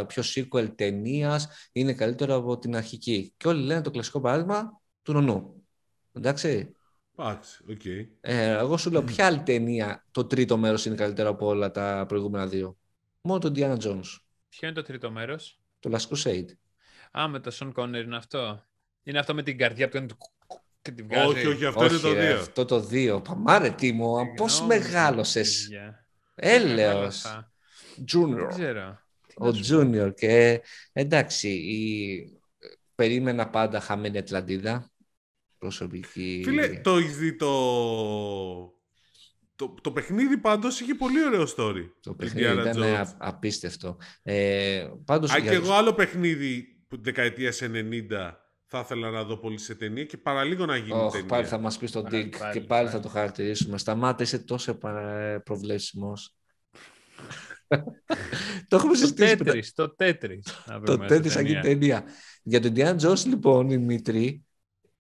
ποιο sequel ταινίας είναι καλύτερο από την αρχική. Και όλοι λένε το κλασικό παράδειγμα του νονού. Εντάξει. Εντάξει, οκ. εγώ σου λέω ποια άλλη ταινία το τρίτο μέρος είναι καλύτερο από όλα τα προηγούμενα δύο. Μόνο τον Diana Jones. Ποιο είναι το τρίτο μέρος, Το Last Crusade. Α, με το Sean Connery είναι αυτό. Είναι αυτό με την καρδιά που κάνει Και την Όχι, όχι, αυτό όχι, είναι το δύο. Αυτό το δύο. Παμάρε, μου, πώ μεγάλωσε. Έλεο. Junior. Ξέρω. Ο Junior. Και εντάξει, η... περίμενα πάντα χαμένη Ατλαντίδα. Προσωπική. Φίλε, το έχεις δει το το, το παιχνίδι πάντως είχε πολύ ωραίο story. Το παιχνίδι Indiana ήταν απίστευτο. Ε, πάντως, για... και εγώ άλλο παιχνίδι που δεκαετίας 90 θα ήθελα να δω πολύ σε ταινία και παραλίγο να γίνει oh, ταινία. Πάλι θα μας πεις τον Dick και πάλι, θα το χαρακτηρίσουμε. Σταμάτα, είσαι τόσο προβλέσιμος. (laughs) το έχουμε συζητήσει. Τέτρις, το τέτρις. το τέτρις γίνει ταινία. Για τον Τιάν Τζος λοιπόν, οι μήτροι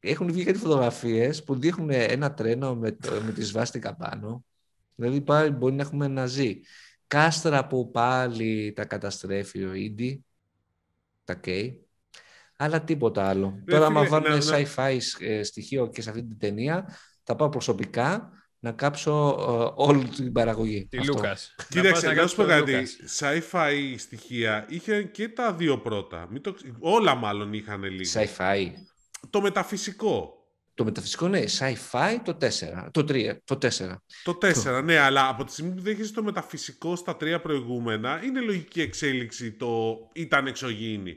έχουν βγει κάτι φωτογραφίες που δείχνουν ένα τρένο με, με τη σβάστηκα πάνω Δηλαδή πάλι μπορεί να έχουμε να ζει Κάστρα που πάλι τα καταστρέφει ο Ίντι, τα καίει, αλλά τίποτα άλλο. Ε, Τώρα, άμα βάλουν ναι, sci-fi ε, στοιχείο και σε αυτή την ταινία, θα πάω προσωπικά να κάψω ε, όλη την παραγωγή. Τη Λούκας. Κοίταξε, να σου πω κάτι. Sci-fi στοιχεία είχε και τα δύο πρώτα. Όλα μάλλον είχαν λίγο. Sci-fi. Το μεταφυσικό. Το μεταφυσικό είναι sci-fi το 4. Το 3. Το 4. Το 4, το... ναι, αλλά από τη στιγμή που δέχεσαι το μεταφυσικό στα τρία προηγούμενα, είναι λογική εξέλιξη το ήταν εξωγήινη.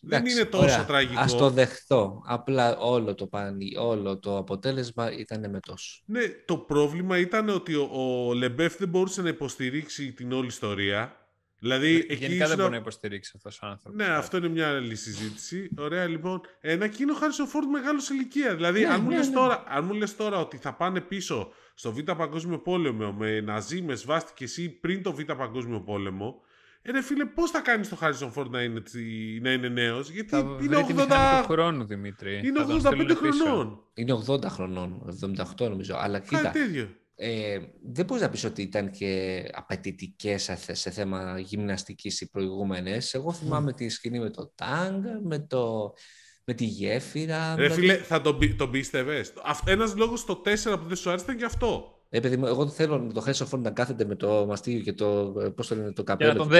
Δεν είναι τόσο ωραία, τραγικό. Ας το δεχτώ. Απλά όλο το, πάνι, όλο το αποτέλεσμα ήταν με τόσο. Ναι, το πρόβλημα ήταν ότι ο, ο Λεμπέφ δεν μπορούσε να υποστηρίξει την όλη ιστορία Δηλαδή, Γενικά εκεί δεν μπορεί να υποστηρίξει αυτός ο άνθρωπος. Ναι, ναι, αυτό είναι μια άλλη συζήτηση. Ωραία, λοιπόν. Ένα κοινό Χάρισον Φόρντ μεγάλος ηλικία. Δηλαδή, ναι, αν, μου ναι, λες ναι. Τώρα, τώρα ότι θα πάνε πίσω στο Β' Παγκόσμιο Πόλεμο με Ναζί, με σβάστηκε εσύ πριν το Β' Παγκόσμιο Πόλεμο. Ε, ρε φίλε, πώς θα κάνεις το Χάρισον Φόρντ να είναι, να είναι νέος, Γιατί θα είναι 80. χρόνου, Δημήτρη. Είναι 85 χρονών. Είναι 80 χρονών, 78 νομίζω. Αλλά Κάτι τέτοιο ε, δεν μπορείς να πεις ότι ήταν και απαιτητικές σε θέμα γυμναστικής οι προηγούμενες. Εγώ ναι. θυμάμαι mm. τη σκηνή με το τάγκ, με, το, με τη γέφυρα. Ρε δηλαδή φίλε, θα τον, τον πίστευες. Ένας λόγος στο 4 που δεν σου άρεσε ήταν και αυτό. Ε, εγώ θέλω να το αφού να κάθεται με το μαστίγιο και το, ε, πώς το λένε, το καπέλο. τον (laughs)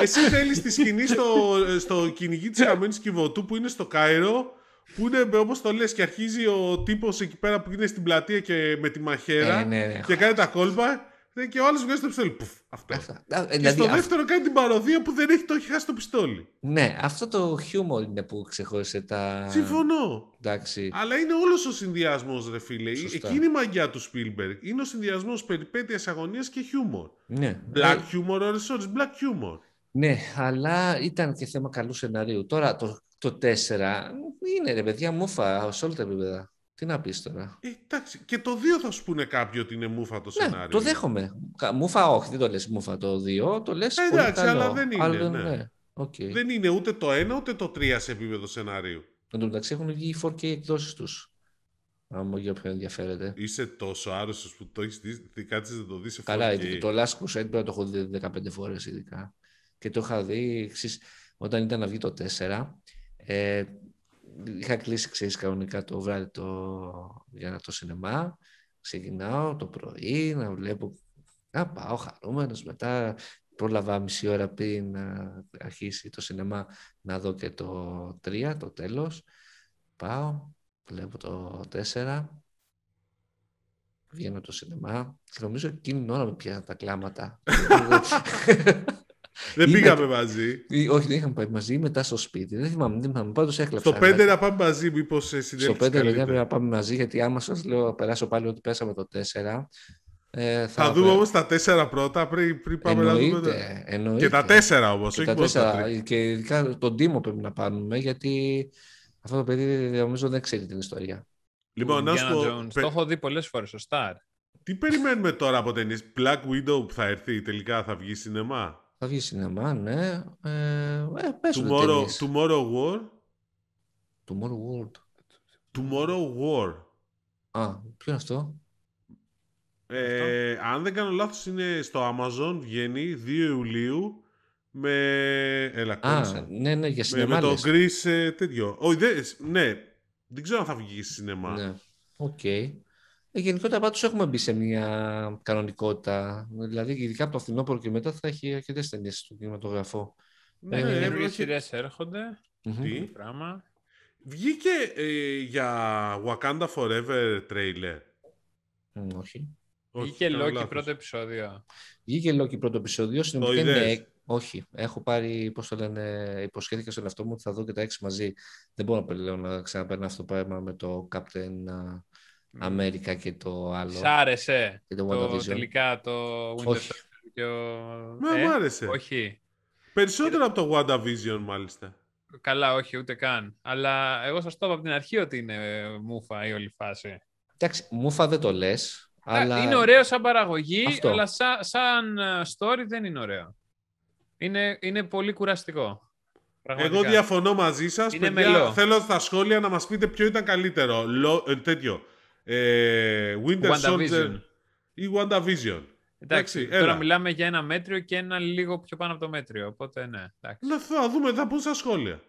Εσύ θέλεις τη σκηνή στο, ε, στο κυνηγή της Κιβωτού που είναι στο Κάιρο που είναι όπως το λες και αρχίζει ο τύπος εκεί πέρα που είναι στην πλατεία και με τη μαχαίρα ε, ναι, ναι. και κάνει τα κόλπα. Ε, και ο άλλος βγάζει το πιστόλι. Πουφ, αυτό. και ε, στο δηλαδή, δεύτερο κάνει την παροδία που δεν έχει το έχει χάσει το πιστόλι. Ναι, αυτό το χιούμορ είναι που ξεχώρισε τα. Συμφωνώ. Εντάξει. Αλλά είναι όλος ο συνδυασμός, ρε φίλε. Σωστά. Εκείνη η μαγιά του Σπίλμπεργκ. είναι ο συνδυασμός περιπέτειας αγωνίας και χιούμορ. Ναι. Black humor, black humor. Ναι, αλλά ήταν και θέμα καλού σενάριου. Τώρα το το 4 είναι ρε παιδιά μούφα σε όλα τα επίπεδα. Τι να πεις τώρα. Ε, εντάξει, και το 2 θα σου πούνε κάποιοι ότι είναι μούφα το ναι, σενάριο. Ναι, το δέχομαι. Μούφα, όχι, δεν το λες μούφα το 2, το λες. Ε, εντάξει, αλλά δεν είναι. Αλλά, ναι. ναι. Okay. Δεν είναι ούτε το 1 ούτε το 3 σε επίπεδο σενάριου. Εν τω μεταξύ έχουν βγει οι 4K εκδόσεις τους. Αν για όποιον ενδιαφέρεται. Είσαι τόσο άρρωστος που το έχεις δει, κάτσε να το δεις σε 4K. Καλά, το Last Crusade πρέπει να το έχω δει 15 φορές ειδικά. Και το είχα δει όταν ήταν να βγει το 4, ε, είχα κλείσει ξέρεις, κανονικά το βράδυ το, για να το σινεμά. Ξεκινάω το πρωί να βλέπω. Να πάω χαρούμενος. Μετά πρόλαβα μισή ώρα πριν να αρχίσει το σινεμά να δω και το 3, το τέλος. Πάω, βλέπω το 4, βγαίνω το σινεμά και νομίζω εκείνη την ώρα με τα κλάματα. (laughs) (laughs) Δεν πήγαμε μαζί. Όχι, δεν είχαμε πάει μαζί. Μετά στο σπίτι. Δεν θυμάμαι. Δεν θυμάμαι. Πάντως έκλαψα. Στο 5 να πάμε μαζί, μήπως συνέβη. Στο 5 πρέπει να πάμε μαζί, γιατί άμα σας λέω περάσω πάλι ότι πέσαμε το 4. Ε, θα, θα δούμε όμως τα τέσσερα πρώτα πριν, πριν πάμε να δούμε. Και τα τέσσερα όμως. Και, τα τέσσερα, και ειδικά τον Τίμο πρέπει να πάρουμε, γιατί αυτό το παιδί νομίζω δεν ξέρει την ιστορία. Λοιπόν, να σου πω. Το έχω δει πολλές φορές ο Σταρ. Τι περιμένουμε τώρα από ταινίες. Black Widow που θα έρθει τελικά, θα βγει σινεμά. Θα βγει σινεμά, ναι. Ε, ε, Tomorrow, Tomorrow War. Tomorrow World. Tomorrow War. Α, ποιο είναι αυτό. Ε, αν δεν κάνω λάθος είναι στο Amazon βγαίνει 2 Ιουλίου με... Έλα, Α, ναι, ναι, για σινεμά Με, με το Greece ε, τέτοιο. Ο, δε, ναι, δεν ξέρω αν θα βγει σινεμά. Ναι. Οκ. Okay. Ε, γενικότερα πάντως έχουμε μπει σε μια κανονικότητα. Δηλαδή, ειδικά από το φθινόπωρο και μετά θα έχει αρκετές ταινίες στο κινηματογραφό. Ναι, ε, ε, σειρέ Τι πράγμα. Βγήκε ε, για Wakanda Forever τρέιλερ. όχι. Βγήκε Loki πρώτο επεισόδιο. Βγήκε Loki πρώτο επεισόδιο. ναι, Όχι. Έχω πάρει, πώς το λένε, υποσχέθηκα στον εαυτό μου ότι θα δω και τα έξι μαζί. Δεν μπορώ πλέον να ξαναπέρνω αυτό το πράγμα με το Captain Αμέρικα και το άλλο. Σ' άρεσε και το, το τελικά το Winter Όχι. Και ο... Ναι, ε, μ' άρεσε. Όχι. Περισσότερο από το WandaVision μάλιστα. Καλά, όχι, ούτε καν. Αλλά εγώ σας το είπα από την αρχή ότι είναι ε, μούφα η όλη φάση. Εντάξει, μούφα δεν το λες. Ε, αλλά... Είναι ωραίο σαν παραγωγή, Αυτό. αλλά σαν, σαν ε, story δεν είναι ωραίο. Είναι, είναι πολύ κουραστικό. Πραγματικά. Εγώ διαφωνώ μαζί σας Θέλω στα σχόλια να μας πείτε ποιο ήταν καλύτερο. Λο, ε, τέτοιο ε, Winter Soldier ή WandaVision. Εντάξει, εντάξει τώρα μιλάμε για ένα μέτριο και ένα λίγο πιο πάνω από το μέτριο. Οπότε ναι. θα δούμε, θα μπουν στα σχόλια.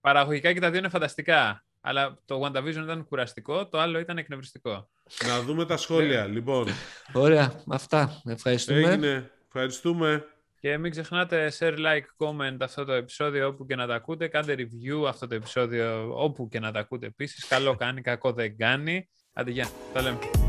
Παραγωγικά και τα δύο είναι φανταστικά. Αλλά το WandaVision ήταν κουραστικό, το άλλο ήταν εκνευριστικό. Να δούμε τα σχόλια, ναι. λοιπόν. Ωραία, αυτά. Ευχαριστούμε. Έγινε. Ευχαριστούμε. Και μην ξεχνάτε share, like, comment αυτό το επεισόδιο όπου και να τα ακούτε. Κάντε review αυτό το επεισόδιο όπου και να τα ακούτε επίσης. Καλό κάνει, κακό δεν κάνει. Hadi gel. Salam.